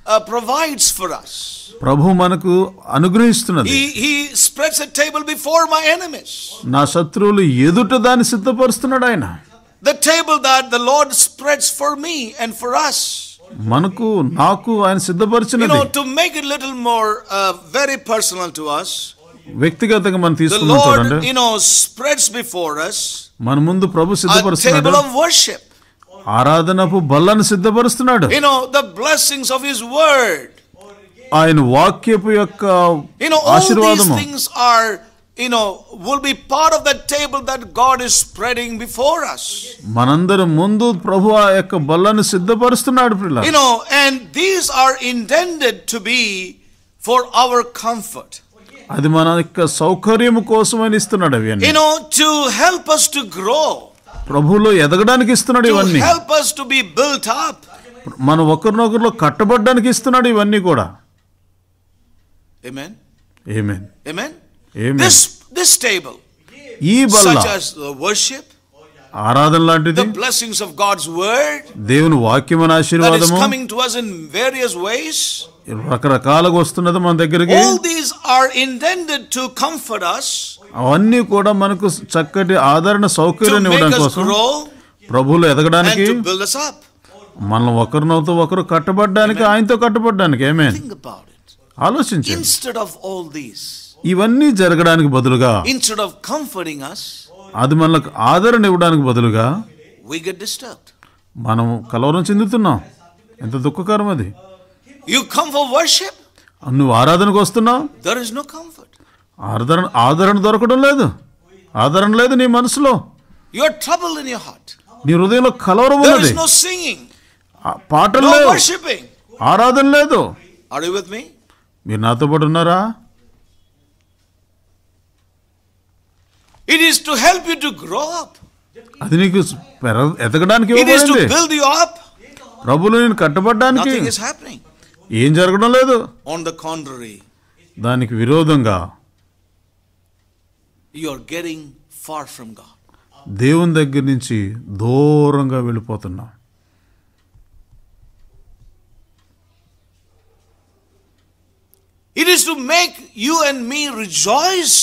uh, provides for us. Prabhu Manaku Anugrahistunadi. He, he spreads a table before my enemies. Nasatrulu Yedutadan Siddha Parastunadaina. The table that the Lord spreads for me and for us. మనకు నాకు You know, to make it little more uh, very personal to us. వ్యక్తిగతంగా మనం తీసుకున్నాం చూడండి you know spreads before us మన ముందు ప్రభు సిద్ధపరుస్తున్నాడు టేబుల్ ఆఫ్ వర్షిప్ ఆరాధనపు బల్లను సిద్ధపరుస్తున్నాడు you know the blessings of his word ఆయన వాక్యపు యొక్క ఆశీర్వాదము things are you know will be part of the table that God is spreading before us మనందరం ముందు ప్రభు ఆ యొక్క బల్లను సిద్ధపరుస్తున్నాడు పిల్లలు you know and these are intended to be for our comfort అది మన యొక్క సౌకర్యం కోసమని ఇస్తున్నాడు అవి you know to help us to grow ప్రభులో ఎదగడానికి ఇస్తున్నాడు ఇవన్నీ help us to be built up మన ఒకరినొకరిలో కట్టబడడానికి ఇస్తున్నాడు ఇవన్నీ కూడా ఆమేన్ ఆమేన్ ఆమేన్ దిస్ దిస్ టేబుల్ ఈ బల్ల ఆరాధన లాంటిది the blessings దేవుని వాక్యమన ఆశీర్వాదము that is us రకరకాలుగా వస్తున్నది మన దగ్గరికి all these are intended to comfort us అవన్నీ కూడా మనకు చక్కటి ఆదరణ సౌకర్యాన్ని ఇవ్వడం కోసం ప్రభువులు ఎదగడానికి మనం ఒకరినొకరు ఒకరు కట్టబడడానికి ఆయనతో కట్టబడడానికి ఏమే ఆలోచించండి ఇన్స్టెడ్ ఆఫ్ ఆల్ దీస్ ఇవన్నీ జరగడానికి బదులుగా ఇన్స్టెడ్ ఆఫ్ కంఫర్టింగ్ us అది మనకు ఆదరణ ఇవ్వడానికి బదులుగా వి గెట్ డిస్టర్బ్డ్ మనం కలవరం చెందుతున్నాం ఎంత దుఃఖకరం అది యు కమ్ ఫర్ వర్షిప్ నువ్వు ఆరాధనకు వస్తున్నావు దర్ ఇస్ నో కంఫర్ట్ ఆదరణ ఆదరణ దొరకడం లేదు ఆదరణ లేదు నీ మనసులో your trouble in your heart నీ హృదయంలో కలవరం ఉన్నది నో సింగింగ్ పాటలు లేవు వర్షిపింగ్ ఆరాధన లేదు ఆర్ యు విత్ మీ మీరు నాతో పాటు ఉన్నారా it is to help you to grow up అది నీకు ఎదగడానికి it is to build you up ప్రభువుని కట్టబడడానికి నథింగ్ ఇస్ హ్యాపెనింగ్ ఏం జరగడం లేదు ఆన్ ద కాంట్రీ దానికి విరోధంగా you are far from God దేవుని దగ్గర నుంచి దూరంగా వెళ్ళిపోతున్నా it is to make you and me rejoice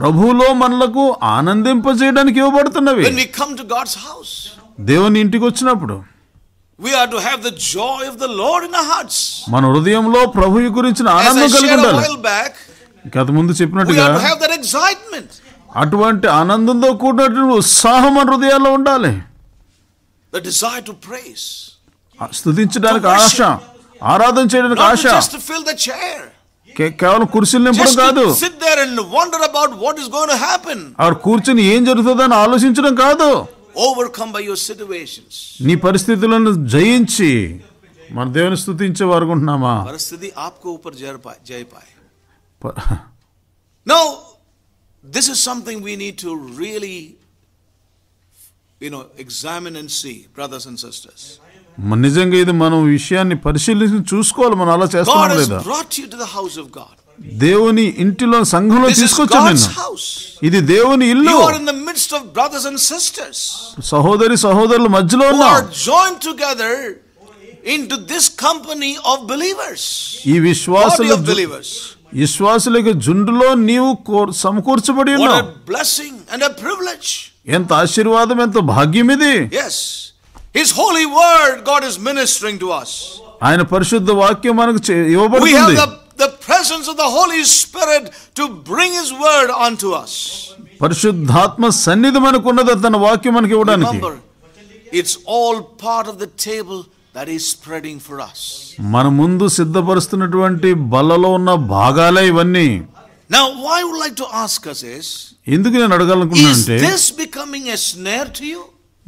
ప్రభువులో మనలకు ఆనందింపజేయడానికి ఇవ్వబడుతున్నవి కమ్ టు గాడ్స్ హౌస్ దేవుని ఇంటికి వచ్చినప్పుడు ద ఇన్ మన హృదయంలో ప్రభు గురించిన ఆనందం కలిగి ఉండాలి గత ముందు చెప్పినట్టుగా ఎక్సైట్మెంట్ అటువంటి ఆనందంతో కూడినటువంటి ఉత్సాహం మన హృదయాల్లో ఉండాలి స్థుతించడానికి ఆశ ఆరాధన చేయడానికి ఆశ ఫిల్ ద చైర్ కేవలం కుర్చీలు నింపడం కాదు సిట్ కూర్చుని ఏం జరుగుతుందని ఆలోచించడం కాదు overcome by your situations నీ పరిస్థితులను జయించి మన దేవుని స్తుతించే వారు ఉంటున్నామా పరిస్థితి ఆప్కో ఊపర్ జయ పాయ్ జయ పాయ్ now this is something we need to really you know examine and see brothers and sisters నిజంగా ఇది మనం విషయాన్ని పరిశీలించి చూసుకోవాలి మనం అలా చేస్తాం లేదా దేవుని ఇంటిలో సంఘంలో తీసుకొచ్చాను ఇది దేవుని ఇల్లు సహోదరి సహోదరుల మధ్యలో join together into this company of believers ఈ విశ్వాసుల believers విశ్వాసులకు జుండులో నీవు సమకూర్చబడి ఉన్నావు blessing and a privilege ఎంత ఆశీర్వాదం ఎంత భాగ్యం ఇది yes his holy word god is ministering to us ఆయన పరిశుద్ధ వాక్యం మనకు ఇవ్వబడుతుంది the presence of the Holy Spirit to bring His word unto us. పరిశుద్ధాత్మ సన్నిధి మనకు ఉన్నది తన వాక్యం మనకి ఇవ్వడానికి it's all part of the table that is spreading for us మన ముందు సిద్ధపరుస్తున్నటువంటి బల్లలో ఉన్న భాగాలే ఇవన్నీ Now, why I would like to ask us is, ఎందుకు నేను అడగాలనుకున్నాను అంటే, is this becoming a snare to you?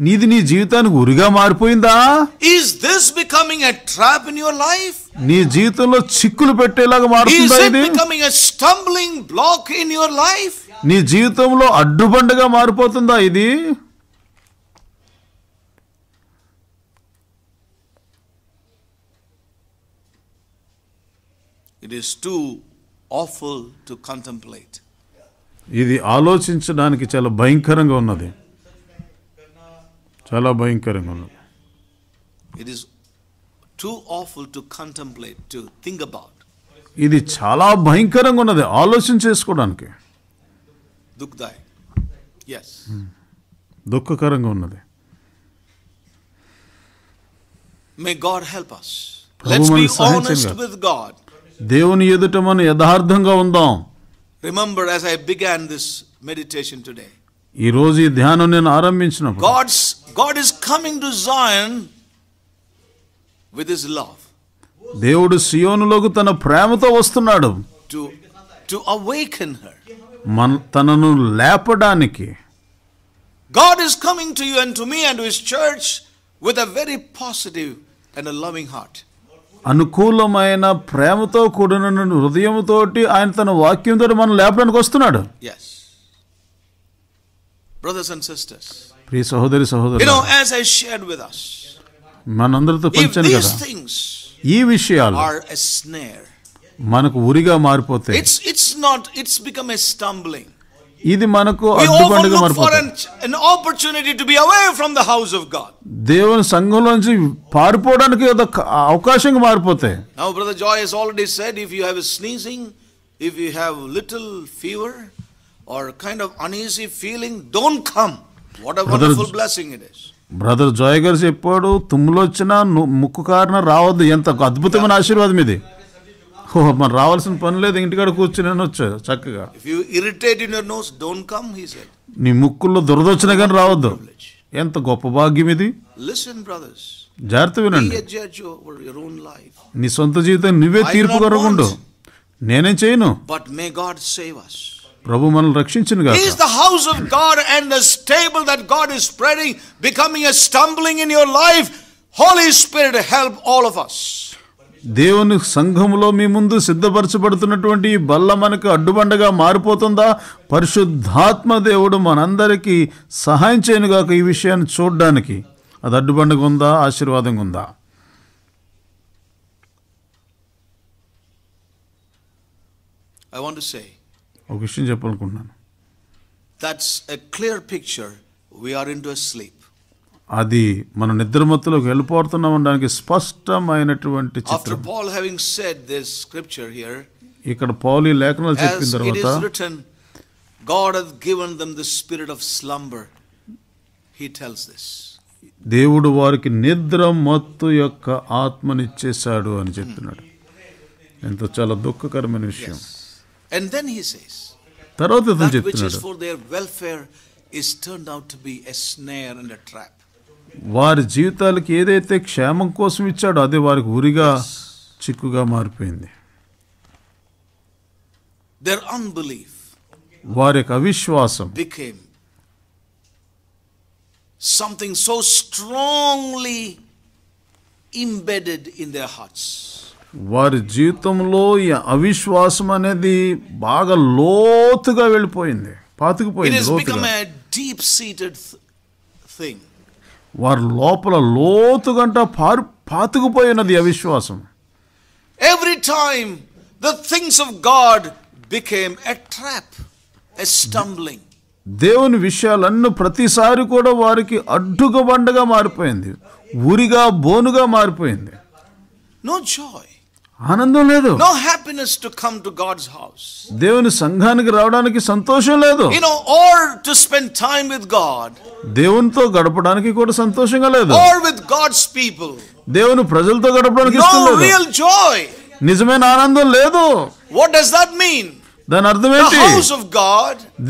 నీది నీ జీవితానికి ఉరిగా మారిపోయిందా is this becoming a trap in your life నీ జీవితంలో చిక్కులు పెట్టేలాగా మారుతుందా ఇది becoming a stumbling block in your life నీ జీవితంలో అడ్డుబండగా మారిపోతుందా ఇది it is too awful to contemplate ఇది ఆలోచించడానికి చాలా భయంకరంగా ఉన్నది చాలా భయంకరంగా ఉన్నది it is too awful to contemplate to think about ఇది చాలా భయంకరంగా ఉన్నది ఆలోచన చేసుకోవడానికి hmm. దుఃఖకరంగా ఉన్నది మే గాడ్ హెల్ప్ అస్ దేవుని ఎదుట మనం యథార్థంగా ఉందాం remember as I began this meditation today ఈ రోజు ఈ ధ్యానం నేను ఆరంభించిన God's God is coming to Zion with his love. దేవుడు సియోనులోకి తన ప్రేమతో వస్తున్నాడు టు టు అవేకన్ హర్ మన తనను లేపడానికి God is coming to you and to me and to his church with a very positive and a loving heart. అనుకూలమైన ప్రేమతో కూడిన హృదయంతోటి ఆయన తన వాక్యంతో మనం లేపడానికి వస్తున్నాడు yes brothers and sisters you know, as I shared with us, మనందరితో if పంచాను these things are a snare, మనకు ఉరిగా మారిపోతాయి it's it's not, it's become a stumbling. We అడ్డుబండుగా look for an, an opportunity to be away from the house of God. దేవుని సంఘంలోంచి పారిపోవడానికి అదొక అవకాశంగా మారిపోతాయి Now, Brother Joy has already said if you have a sneezing, if you have little fever, or kind of uneasy feeling, don't come. Brother Joy గారు చెప్పాడు తుమ్ములు వచ్చినా ముక్కు కారణం రావద్దు ఎంత అద్భుతమైన ఆశీర్వాదం ఇది మరి రావాల్సిన పని లేదు ఇంటికాడ కూర్చుని వచ్చా చక్కగా ఇరిటేట్ ఇన్ నోస్ కమ్ నీ ముక్కుల్లో దురదొచ్చిన కానీ రావద్దు ఎంత గొప్ప భాగ్యం ఇది బ్రదర్స్ జాగ్రత్త వినండి నీ సొంత జీవితం నువ్వే తీర్పు కొరకుండు నేనేం చేయను but may God save us ప్రభు మనల్ని రక్షించును గాక is the house of God and the table that God is spreading becoming a stumbling in your life holy spirit help all of us దేవుని సంఘములో మీ ముందు సిద్ధపరచబడుతున్నటువంటి బల్ల మనకు అడ్డుబండగా మారిపోతుందా పరిశుద్ధాత్మ దేవుడు మనందరికీ సహాయం చేయనుగాక ఈ విషయాన్ని చూడడానికి అది అడ్డుబండగా ఉందా ఆశీర్వాదంగా ఉందా ఐ వాంట్ సే ఒక విషయం చెప్పాలనుకుంటున్నాను that's a clear picture or in to sleep అది మనం నిద్రమత్తులోకి వెళ్ళిపోతున్నాం అనడానికి స్పష్టమైనటువంటి చిత్రం Paul having said this scripture here ఇక్కడ ఈ లేఖనాలు చెప్పిన తర్వాత God has given them the spirit of slumber he tells this దేవుడు వారికి నిద్ర మత్తు యొక్క ఆత్మనిచ్చేశాడు అని చెప్తున్నాడు hmm. ఎంతో చాలా దుఃఖకరమైన విషయం అండ్ దెన్ హీ సేస్ తర్వాత అతను చెప్తున్నాడు వారి జీవితాలకు ఏదైతే క్షేమం కోసం ఇచ్చాడో అదే వారికి ఉరిగా చిక్కుగా మారిపోయింది వారి యొక్క అవిశ్వాసం something so strongly embedded in their hearts వారి జీవితంలో ఈ అవిశ్వాసం అనేది బాగా లోతుగా వెళ్ళిపోయింది పాతుకుపోయింది వారి లోపల లోతుగంట పారు పాతుకుపోయినది అవిశ్వాసం every time the things of God became a trap a stumbling దేవుని విషయాలన్నీ ప్రతిసారి కూడా వారికి అడ్డుగా బండగా మారిపోయింది ఉరిగా బోనుగా మారిపోయింది నో జాయ్ ఆనందం లేదు no happiness to come to God's house దేవుని సంఘానికి రావడానికి సంతోషం లేదు you know or to spend time with God దేవునితో గడపడానికి కూడా సంతోషంగా లేదు ఆర్ విత్ గాడ్స్ పీపుల్ దేవుని ప్రజలతో గడపడానికి ఇష్టం లేదు రియల్ జాయ్ నిజమైన ఆనందం లేదు వాట్ డస్ దట్ మీన్ దాని అర్థం ఏంటి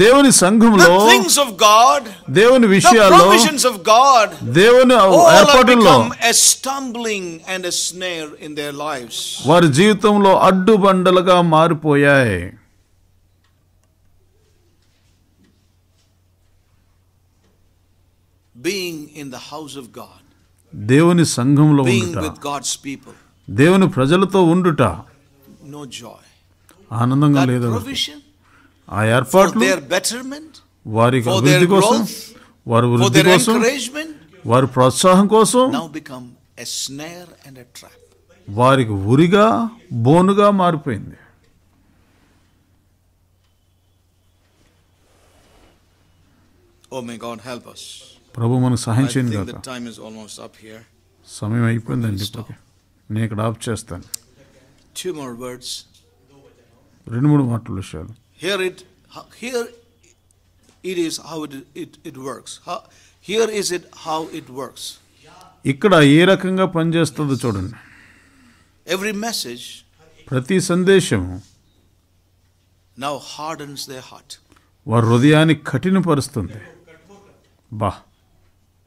దేవుని సంఘంలో దేవుని విషయాల్లో దేవుని ఏర్పాటుల్లో వారి జీవితంలో అడ్డుబండలుగా మారిపోయాయి being in the house of God దేవుని సంఘంలో దేవుని ప్రజలతో ఉండుట నో జాయ్ ఆనందంగా లేదు ఆ ఏర్పాట్లు వారి అభివృద్ధి కోసం వారి వృద్ధి కోసం వారి ప్రోత్సాహం కోసం వారికి ఉరిగా బోనుగా మారిపోయింది oh, ప్రభు మనకు సహాయం చేయండి సమయం అయిపోయిందండి నేను ఇక్కడ ఆఫ్ చేస్తాను Two more words. రెండు మూడు మాటల విషయాలు here it here it is how it it it works here is it how it works ఇక్కడ ఏ రకంగా పనిచేస్తుందో చూడండి ఎవ్రీ మెసేజ్ ప్రతి సందేశం హార్డ్ అండ్స్ దే హార్ట్ వారి హృదయాన్ని కఠినపరుస్తుంది బా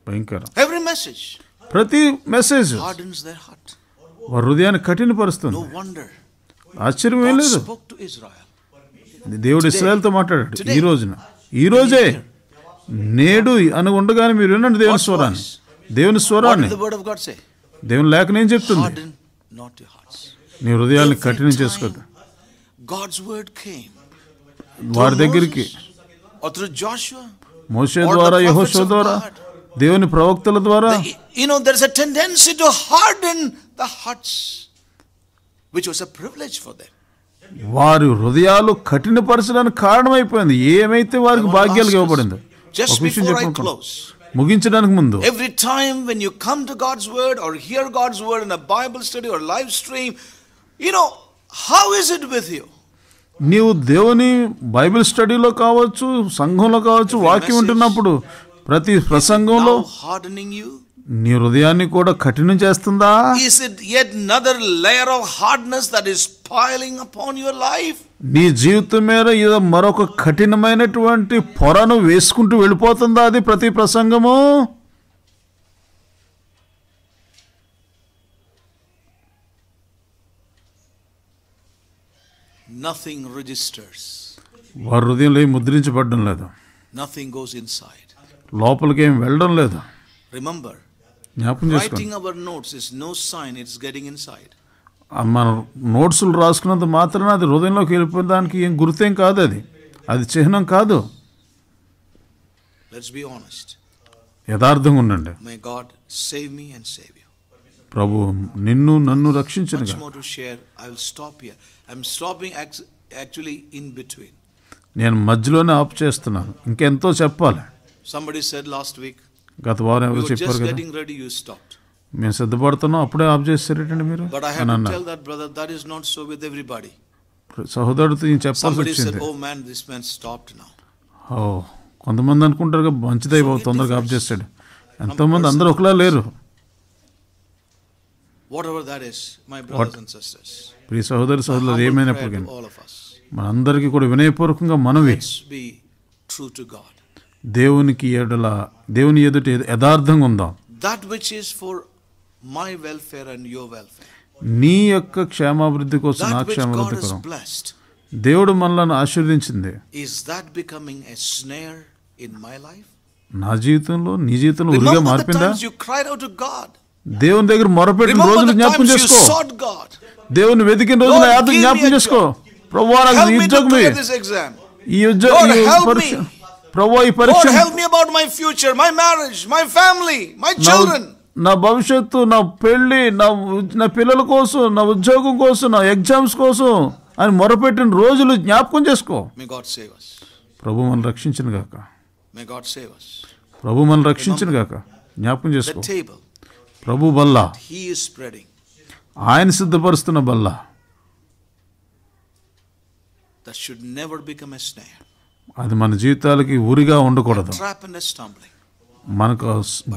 భయంకరం ఎవ్రీ మెసేజ్ ప్రతి message hardens their heart వారి హృదయాన్ని కఠినపరుస్తుంది నో వండర్ ఆశ్చర్యమేం లేదు దేవుడు ఇస్రాయల్తో మాట్లాడాడు ఈ రోజున ఈ రోజే నేడు అని ఉండగానే మీరు వినండి దేవుని స్వరాన్ని దేవుని స్వరాన్ని దేవుని లేఖన ఏం చెప్తుంది నీ హృదయాన్ని కఠినం చేసుకోక వారి దగ్గరికి మోసే ద్వారా యహోషో ద్వారా దేవుని ప్రవక్తల ద్వారా you know there is a tendency to harden the hearts which was a privilege for them వారి హృదయాలు కఠినపరచడానికి కారణమైపోయింది ఏమైతే వారికి భాగ్యాలు ఇవ్వబడిందో ముగించడానికి ముందు every time when you come to God's word or hear God's word in a Bible study or live stream you know how is it with you నీవు దేవుని Bible స్టడీలో కావచ్చు సంఘంలో కావచ్చు వాక్యం ఉంటున్నప్పుడు ప్రతి ప్రసంగంలో హార్డనింగ్ యూ నీ హృదయాన్ని కూడా కఠినం చేస్తుందా is it yet another layer of hardness that is piling upon your life నీ జీవితం మీద ఏదో మరొక కఠినమైనటువంటి పొరను వేసుకుంటూ వెళ్ళిపోతుందా అది ప్రతి ప్రసంగము నథింగ్ రిజిస్టర్స్ వారి హృదయంలో ఏం ముద్రించబడడం లేదు నథింగ్ గోస్ ఇన్సైడ్ లోపలికి ఏం వెళ్ళడం లేదు రిమెంబర్ జ్ఞాపకం చేసుకోండి our notes is no sign it's మన నోట్స్లు రాసుకున్నంత మాత్రమే అది హృదయంలోకి వెళ్ళిపోయిన దానికి ఏం గుర్తేం కాదు అది అది చిహ్నం కాదు లెట్స్ బి యథార్థంగా ఉండండి may God save me and save you ప్రభు నిన్ను నన్ను రక్షించను shall stop I stopping actually in between నేను మధ్యలోనే ఆఫ్ చేస్తున్నాను ఇంకెంతో చెప్పాలి సంబడి సెడ్ లాస్ట్ వీక్ గత వారం ఎవరు చెప్పారు కదా మేము సిద్ధపడుతున్నాం అప్పుడే ఆఫ్ చేస్తారేటండి మీరు బట్ సహోదరుడితో నేను చెప్పాల్సి వచ్చింది oh, ఓ కొంతమంది అనుకుంటారు కదా మంచిదై బాబు తొందరగా ఆఫ్ చేస్తాడు ఎంతోమంది అందరు ఒకలా లేరు వాట్ ప్రియ సహోదరు సహోదరులు ఏమైనప్పటికీ మనందరికీ కూడా వినయపూర్వకంగా మనవి ట్రూ టు గాడ్ దేవునికి ఎడల దేవుని ఎదుట యథార్థంగా ఉందాం that which is for my welfare and your welfare నీ యొక్క క్షేమాభివృద్ధి కోసం నా క్షేమాభివృద్ధి కోసం దేవుడు మనలను ఆశీర్వదించింది is that becoming a snare in my life నా జీవితంలో నీ జీవితంలో ఉరిగా మార్పిందా you cried out to God దేవుని దగ్గర మొరపెట్టిన రోజులు జ్ఞాపకం చేసుకో దేవుని వెతికిన రోజులు యాదు జ్ఞాపకం చేసుకో ప్రభు ఈ ఉద్యోగం ఈ ఉద్యోగం ప్రభువా ఈ పరీక్ష help me about my future my marriage my family my children నా భవిష్యత్తు నా పెళ్లి నా పిల్లల కోసం నా ఉద్యోగం కోసం నా ఎగ్జామ్స్ కోసం అని మొరపెట్టిన రోజులు జ్ఞాపకం చేసుకో మే ప్రభు మనల్ని రక్షించిన గాక మే ప్రభు మనల్ని రక్షించిన గాక జ్ఞాపకం చేసుకో ప్రభు బల్ల ఆయన సిద్ధపరుస్తున్న బల్ల దట్ షుడ్ నెవర్ అది మన జీవితాలకి ఊరిగా ఉండకూడదు మనకు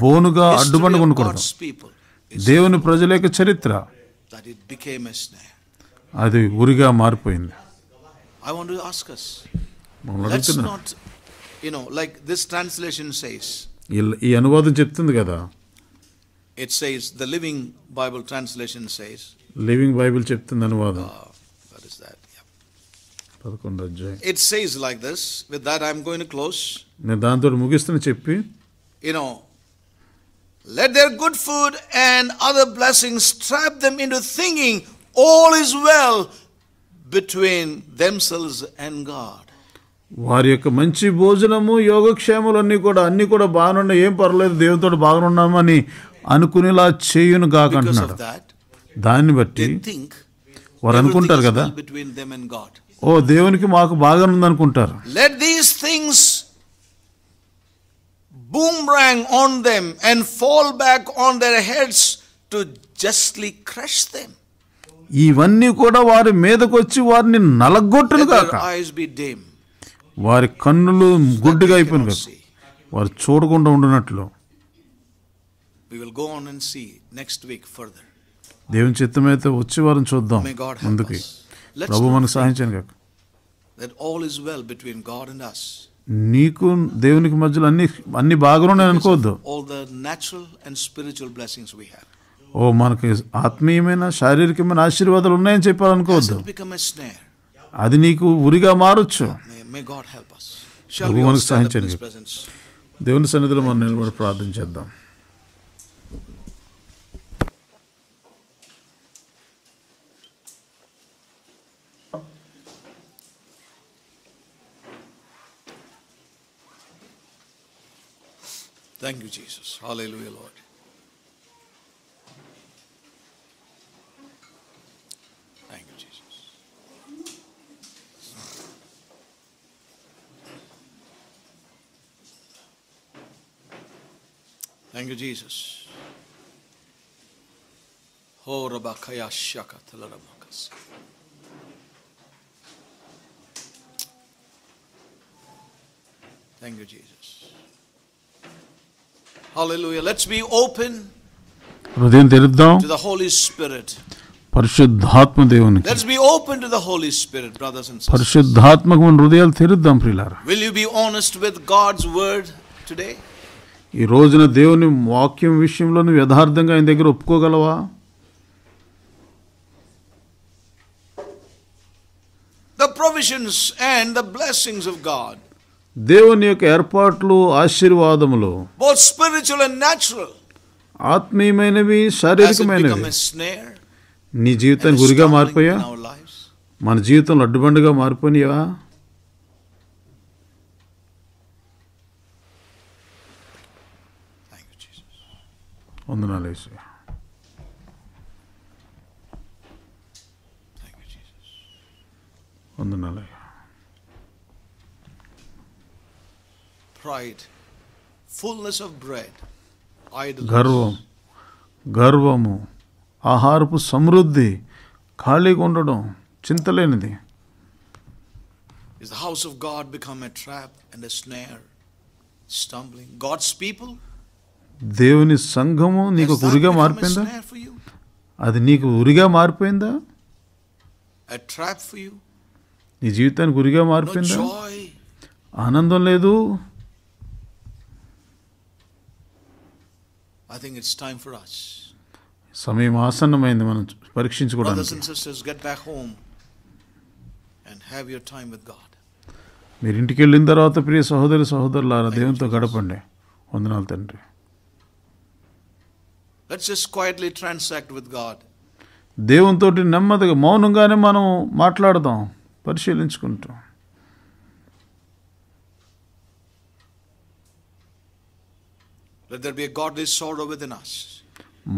బోనుగా అడ్డుబండ ఉండకూడదు దేవుని ప్రజల యొక్క చరిత్ర అది ఊరిగా మారిపోయింది ఈ అనువాదం చెప్తుంది కదా it says the living Bible translation says living Bible చెప్తుంది అనువాదం uh, పదకొండు అధ్యాయం it says like this with that I'm going close నేను దాంతో ముగిస్తున్న చెప్పి you know let their good food and other blessings trap them into thinking all is well between themselves and God వారి యొక్క మంచి భోజనము యోగక్షేమాలు అన్నీ కూడా అన్నీ కూడా బాగానున్నా ఏం పర్లేదు దేవునితో బాగానున్నామని అనుకునేలా చేయును కాకంటున్నాడు దాన్ని బట్టి వారు అనుకుంటారు కదా బిట్వీన్ అండ్ గాడ్ ఓ దేవునికి మాకు బాగా ఉందనుకుంటారు let these things wrong on them and fall back on their heads to justly crush them ఇవన్నీ కూడా వారి మీదకి వచ్చి వారిని నలగొట్టును కాక వారి కన్నులు గుడ్డుగా అయిపోయిన వారు చూడకుండా ఉండినట్లు దేవుని చిత్తమైతే వచ్చే వారం చూద్దాం ముందుకి ప్రభు మనకు సహాయం కాక that all is well between God and us నీకు దేవునికి మధ్యలో అన్ని అన్ని బాగున్నాయి అనుకోవద్దు all the natural and spiritual blessings we have ఓ మనకి ఆత్మీయమైన శారీరకమైన ఆశీర్వాదాలు ఉన్నాయని చెప్పాలనుకోవద్దు అది నీకు ఉరిగా మారొచ్చు దేవుని సన్నిధిలో మనం నిలబడి ప్రార్థన చేద్దాం Thank you, Jesus. Hallelujah, Lord. Thank you, Jesus. Thank you, Jesus. Ho rabakaya shaka talaramakas. Thank you, Jesus. Hallelujah. Let's be open to the Holy Spirit. పరిశుద్ధాత్మ దేవునికి Let's be open to the Holy Spirit, brothers and sisters. హృదయాలు తెరుద్దాం ప్రియులారా Will you be honest with God's word today? ఈ రోజున దేవుని వాక్యం విషయంలో నువ్వు యథార్థంగా ఆయన దగ్గర ఒప్పుకోగలవా The provisions and the blessings of God దేవుని యొక్క ఏర్పాట్లు ఆశీర్వాదములు స్పిరిచువల్ అండ్ న్యాచురల్ ఆత్మీయమైనవి శారీరకమైనవి నీ జీవితానికి గురిగా మారిపోయా మన జీవితంలో అడ్డుబండుగా మారిపోనివా వందనాలు వందనాలు ఆఫ్ గర్వం గర్వము ఆహారపు సమృద్ధి ఖాళీగా ఉండడం చింతలేనిది Is the house of God become a trap and a snare? Stumbling. దేవుని సంఘము నీకు ఉరిగా మారిపోయిందా అది నీకు ఉరిగా మారిపోయిందా ట్రాప్ నీ జీవితానికి ఉరిగా మారిపోయిందా ఆనందం లేదు I think it's time for us సమయం ఆసన్నమైంది మనం పరీక్షించుకోవడానికి brothers and sisters get back home and have your time with మీరు ఇంటికి వెళ్ళిన తర్వాత ప్రియ సహోదరి సహోదరులారా దేవునితో గడపండి వందనాలు తండ్రి let's just quietly transact with God దేవునితోటి నెమ్మదిగా మౌనంగానే మనం మాట్లాడదాం పరిశీలించుకుంటాం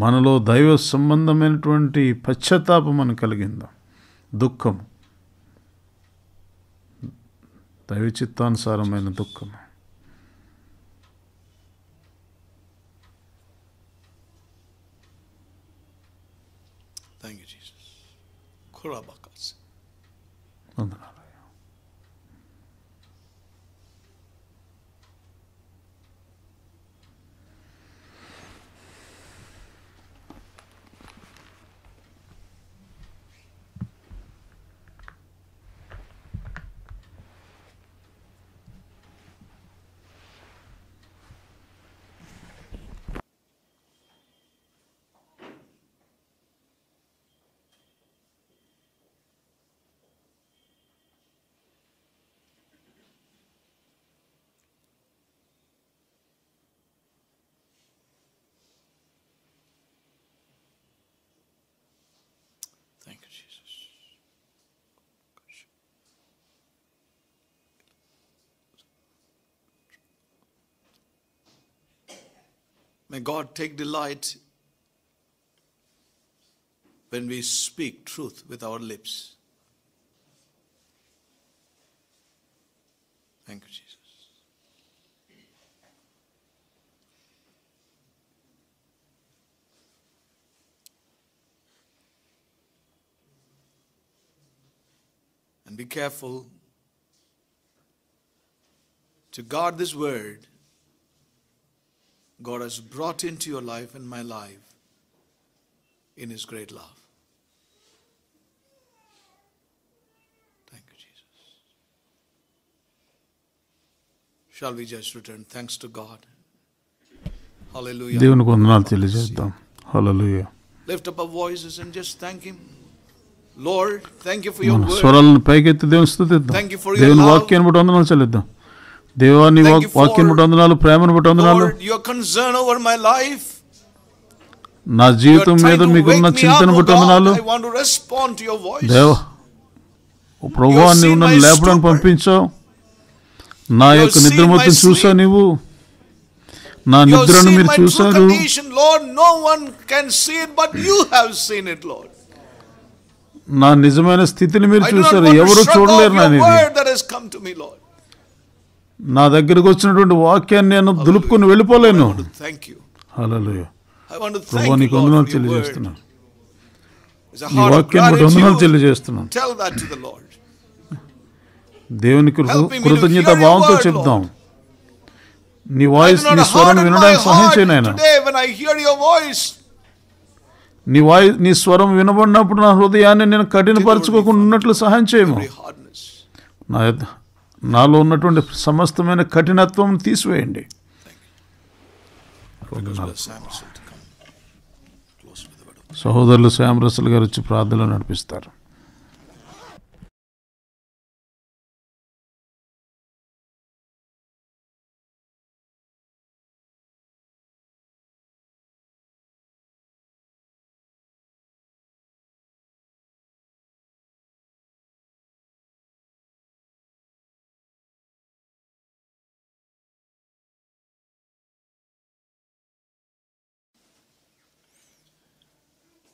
మనలో దైవ సంబంధమైనటువంటి పశ్చాత్తాపం మనకు కలిగిందాం దుఃఖం దైవ చిత్తానుసారమైన దుఃఖం వందనాలు May God take delight when we speak truth with our lips. Thank you, Jesus. And be careful to guard this word God has brought into your life and my life in His great love. Thank you, Jesus. Shall we just return thanks to God? Hallelujah. దేవునికి వందనాలు తెలియజేద్దాం హల్లెలూయా lift up our voices and just thank him Lord thank you for your word స్వరాలను పైకెత్తి దేవాన్ని వాక్యం బట్టి వందనాలు ప్రేమను బట్టి వందనాలు లైఫ్ నా జీవితం మీద మీకున్న చింతన బట్టి oh వందనాలు దేవ ప్రభువాన్ని ఉన్న లేపడానికి పంపించావు నా యొక్క నిద్ర మొత్తం చూసా నీవు నా నిద్రను మీరు చూశారు నా నిజమైన స్థితిని మీరు చూశారు ఎవరు చూడలేరు నా నా దగ్గరకు వచ్చినటువంటి వాక్యాన్ని నేను దులుపుకుని వెళ్ళిపోలేను దేవునికి తెలియజేస్తున్నాను వాక్యాన్ని తెలియజేస్తున్నాను కృతజ్ఞత భావంతో చెప్దాం నీ వాయిస్ నీ స్వరం వినడానికి సహాయం చేయను ఆయన నీ వాయిస్ నీ స్వరం వినబడినప్పుడు నా హృదయాన్ని నేను కఠినపరచుకోకుండా ఉన్నట్లు సహాయం చేయము నా నాలో ఉన్నటువంటి సమస్తమైన కఠినత్వం తీసివేయండి సహోదరులు శ్యామరసులు గారు వచ్చి ప్రార్థనలు నడిపిస్తారు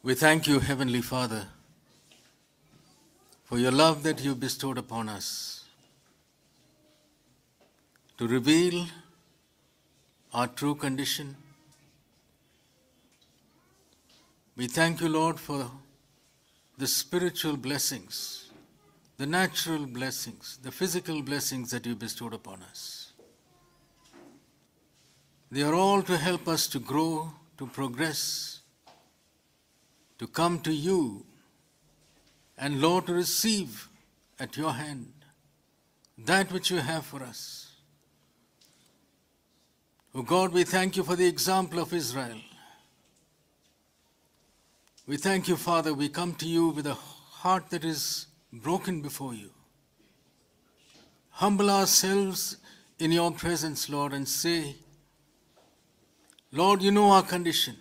We thank you, Heavenly Father, for your love that you bestowed upon us to reveal our true condition. We thank you, Lord, for the spiritual blessings, the natural blessings, the physical blessings that you bestowed upon us. They are all to help us to grow, to progress, to come to you and, Lord, to receive at your hand that which you have for us. Oh God, we thank you for the example of Israel. We thank you, Father. We come to you with a heart that is broken before you. Humble ourselves in your presence, Lord, and say, Lord, you know our condition.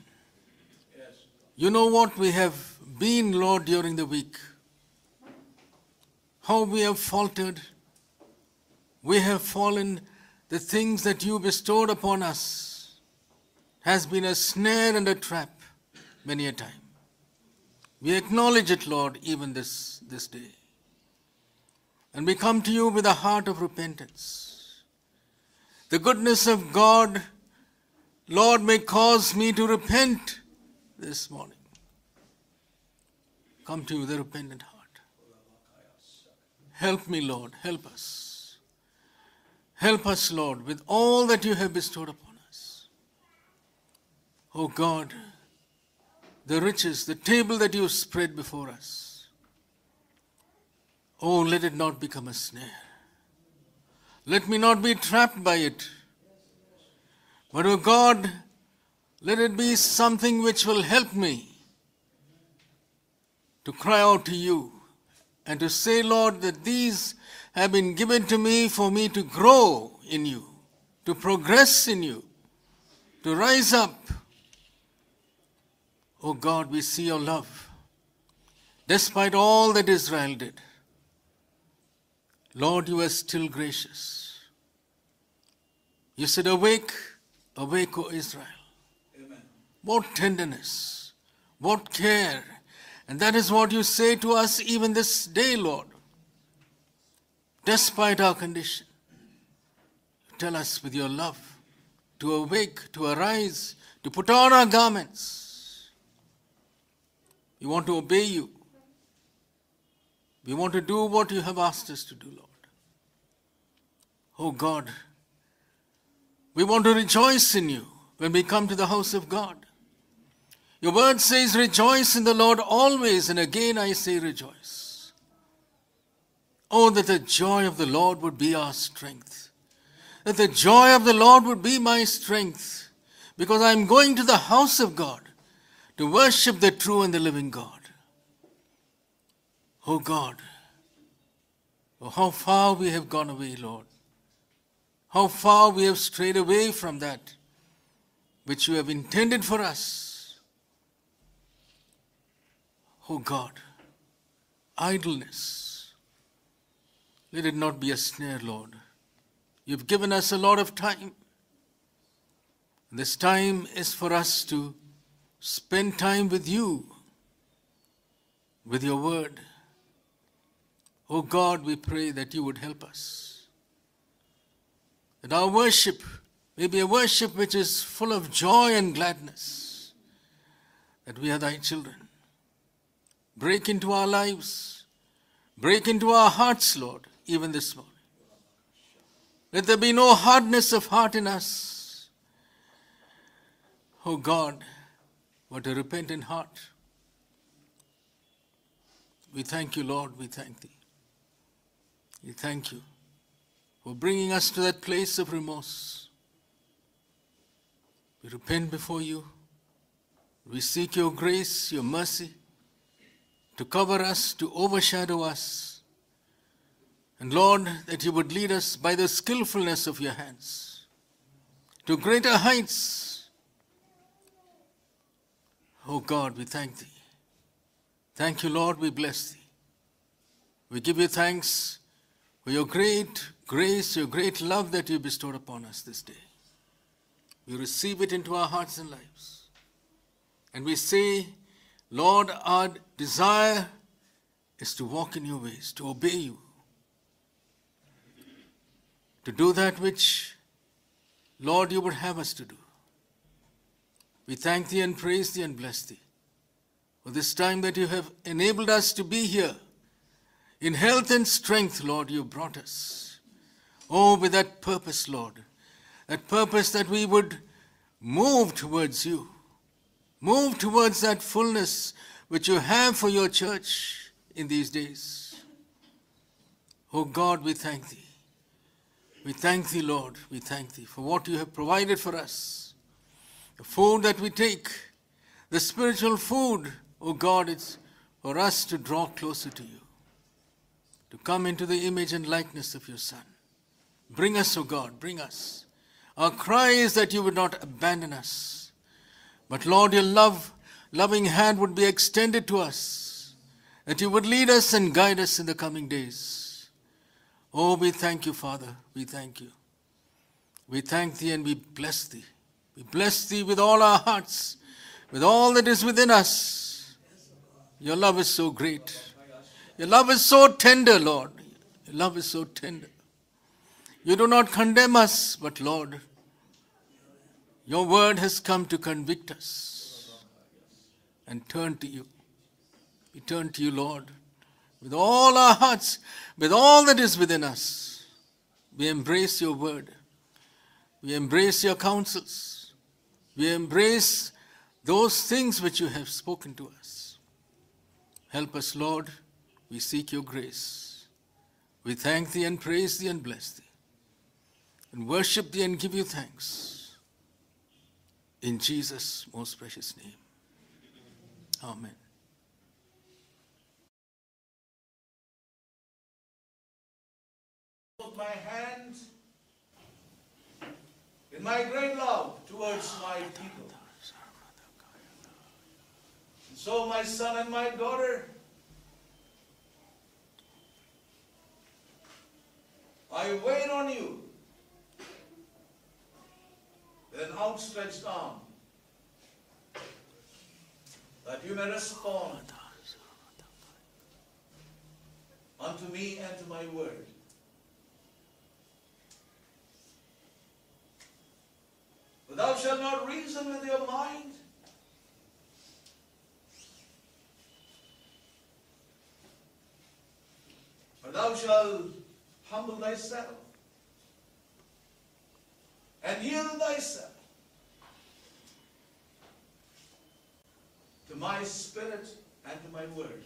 You know what we have been, Lord, during the week. How we have faltered. We have fallen. The things that you bestowed upon us has been a snare and a trap many a time. We acknowledge it, Lord, even this, this day. And we come to you with a heart of repentance. The goodness of God, Lord, may cause me to repent this morning. Come to you with a repentant heart. Help me, Lord. Help us. Help us, Lord, with all that you have bestowed upon us. O oh God, the riches, the table that you have spread before us. Oh, let it not become a snare. Let me not be trapped by it. But, O oh God, let it be something which will help me to cry out to you and to say, Lord, that these have been given to me for me to grow in you, to progress in you, to rise up. Oh God, we see your love despite all that Israel did. Lord, you are still gracious. You said, Awake, awake, O Israel what tenderness, what care. And that is what you say to us even this day, Lord. Despite our condition, tell us with your love to awake, to arise, to put on our garments. We want to obey you. We want to do what you have asked us to do, Lord. Oh God, we want to rejoice in you when we come to the house of God. Your word says, Rejoice in the Lord always, and again I say, Rejoice. Oh, that the joy of the Lord would be our strength. That the joy of the Lord would be my strength, because I am going to the house of God to worship the true and the living God. Oh God, oh how far we have gone away, Lord. How far we have strayed away from that which you have intended for us. Oh God, idleness. Let it not be a snare, Lord. You've given us a lot of time. This time is for us to spend time with you, with your word. Oh God, we pray that you would help us. That our worship may be a worship which is full of joy and gladness, that we are thy children. Break into our lives. Break into our hearts, Lord, even this morning. Let there be no hardness of heart in us. Oh God, what a repentant heart. We thank you, Lord. We thank thee. We thank you for bringing us to that place of remorse. We repent before you. We seek your grace, your mercy to cover us, to overshadow us. And Lord, that you would lead us by the skillfulness of your hands to greater heights. Oh God, we thank thee. Thank you, Lord, we bless thee. We give you thanks for your great grace, your great love that you bestowed upon us this day. We receive it into our hearts and lives. And we say, Lord, our desire is to walk in your ways, to obey you, to do that which, Lord, you would have us to do. We thank thee and praise thee and bless thee for this time that you have enabled us to be here. In health and strength, Lord, you brought us. Oh, with that purpose, Lord, that purpose that we would move towards you, move towards that fullness which you have for your church in these days. Oh God, we thank thee. We thank thee, Lord. We thank thee for what you have provided for us. The food that we take, the spiritual food, oh God, it's for us to draw closer to you, to come into the image and likeness of your Son. Bring us, O oh God, bring us. Our cry is that you would not abandon us. But Lord, your love loving hand would be extended to us, that you would lead us and guide us in the coming days. Oh, we thank you, Father. We thank you. We thank thee and we bless thee. We bless thee with all our hearts, with all that is within us. Your love is so great. Your love is so tender, Lord. Your love is so tender. You do not condemn us, but Lord, your word has come to convict us and turn to you. We turn to you, Lord, with all our hearts, with all that is within us. We embrace your word. We embrace your counsels. We embrace those things which you have spoken to us. Help us, Lord. We seek your grace. We thank thee and praise thee and bless thee. And worship thee and give you thanks. In Jesus' most precious name. Amen. With my hand, in my great love towards my people. And so my son and my daughter, I wait on you with an outstretched arm that you may respond unto me and to my word. For thou shalt not reason with your mind. But thou shalt humble thyself and yield thyself to my spirit and to my word.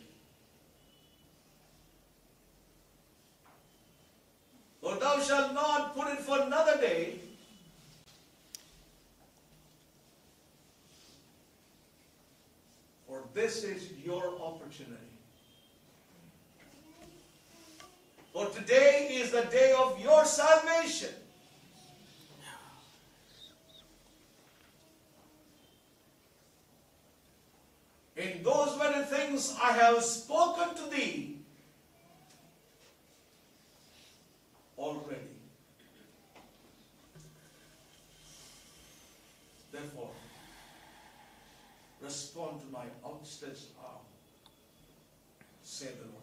For thou shalt not put it for another day, for this is your opportunity. For today is the day of your salvation. In those very things I have spoken to thee already. Therefore, respond to my outstretched arm, say the Lord.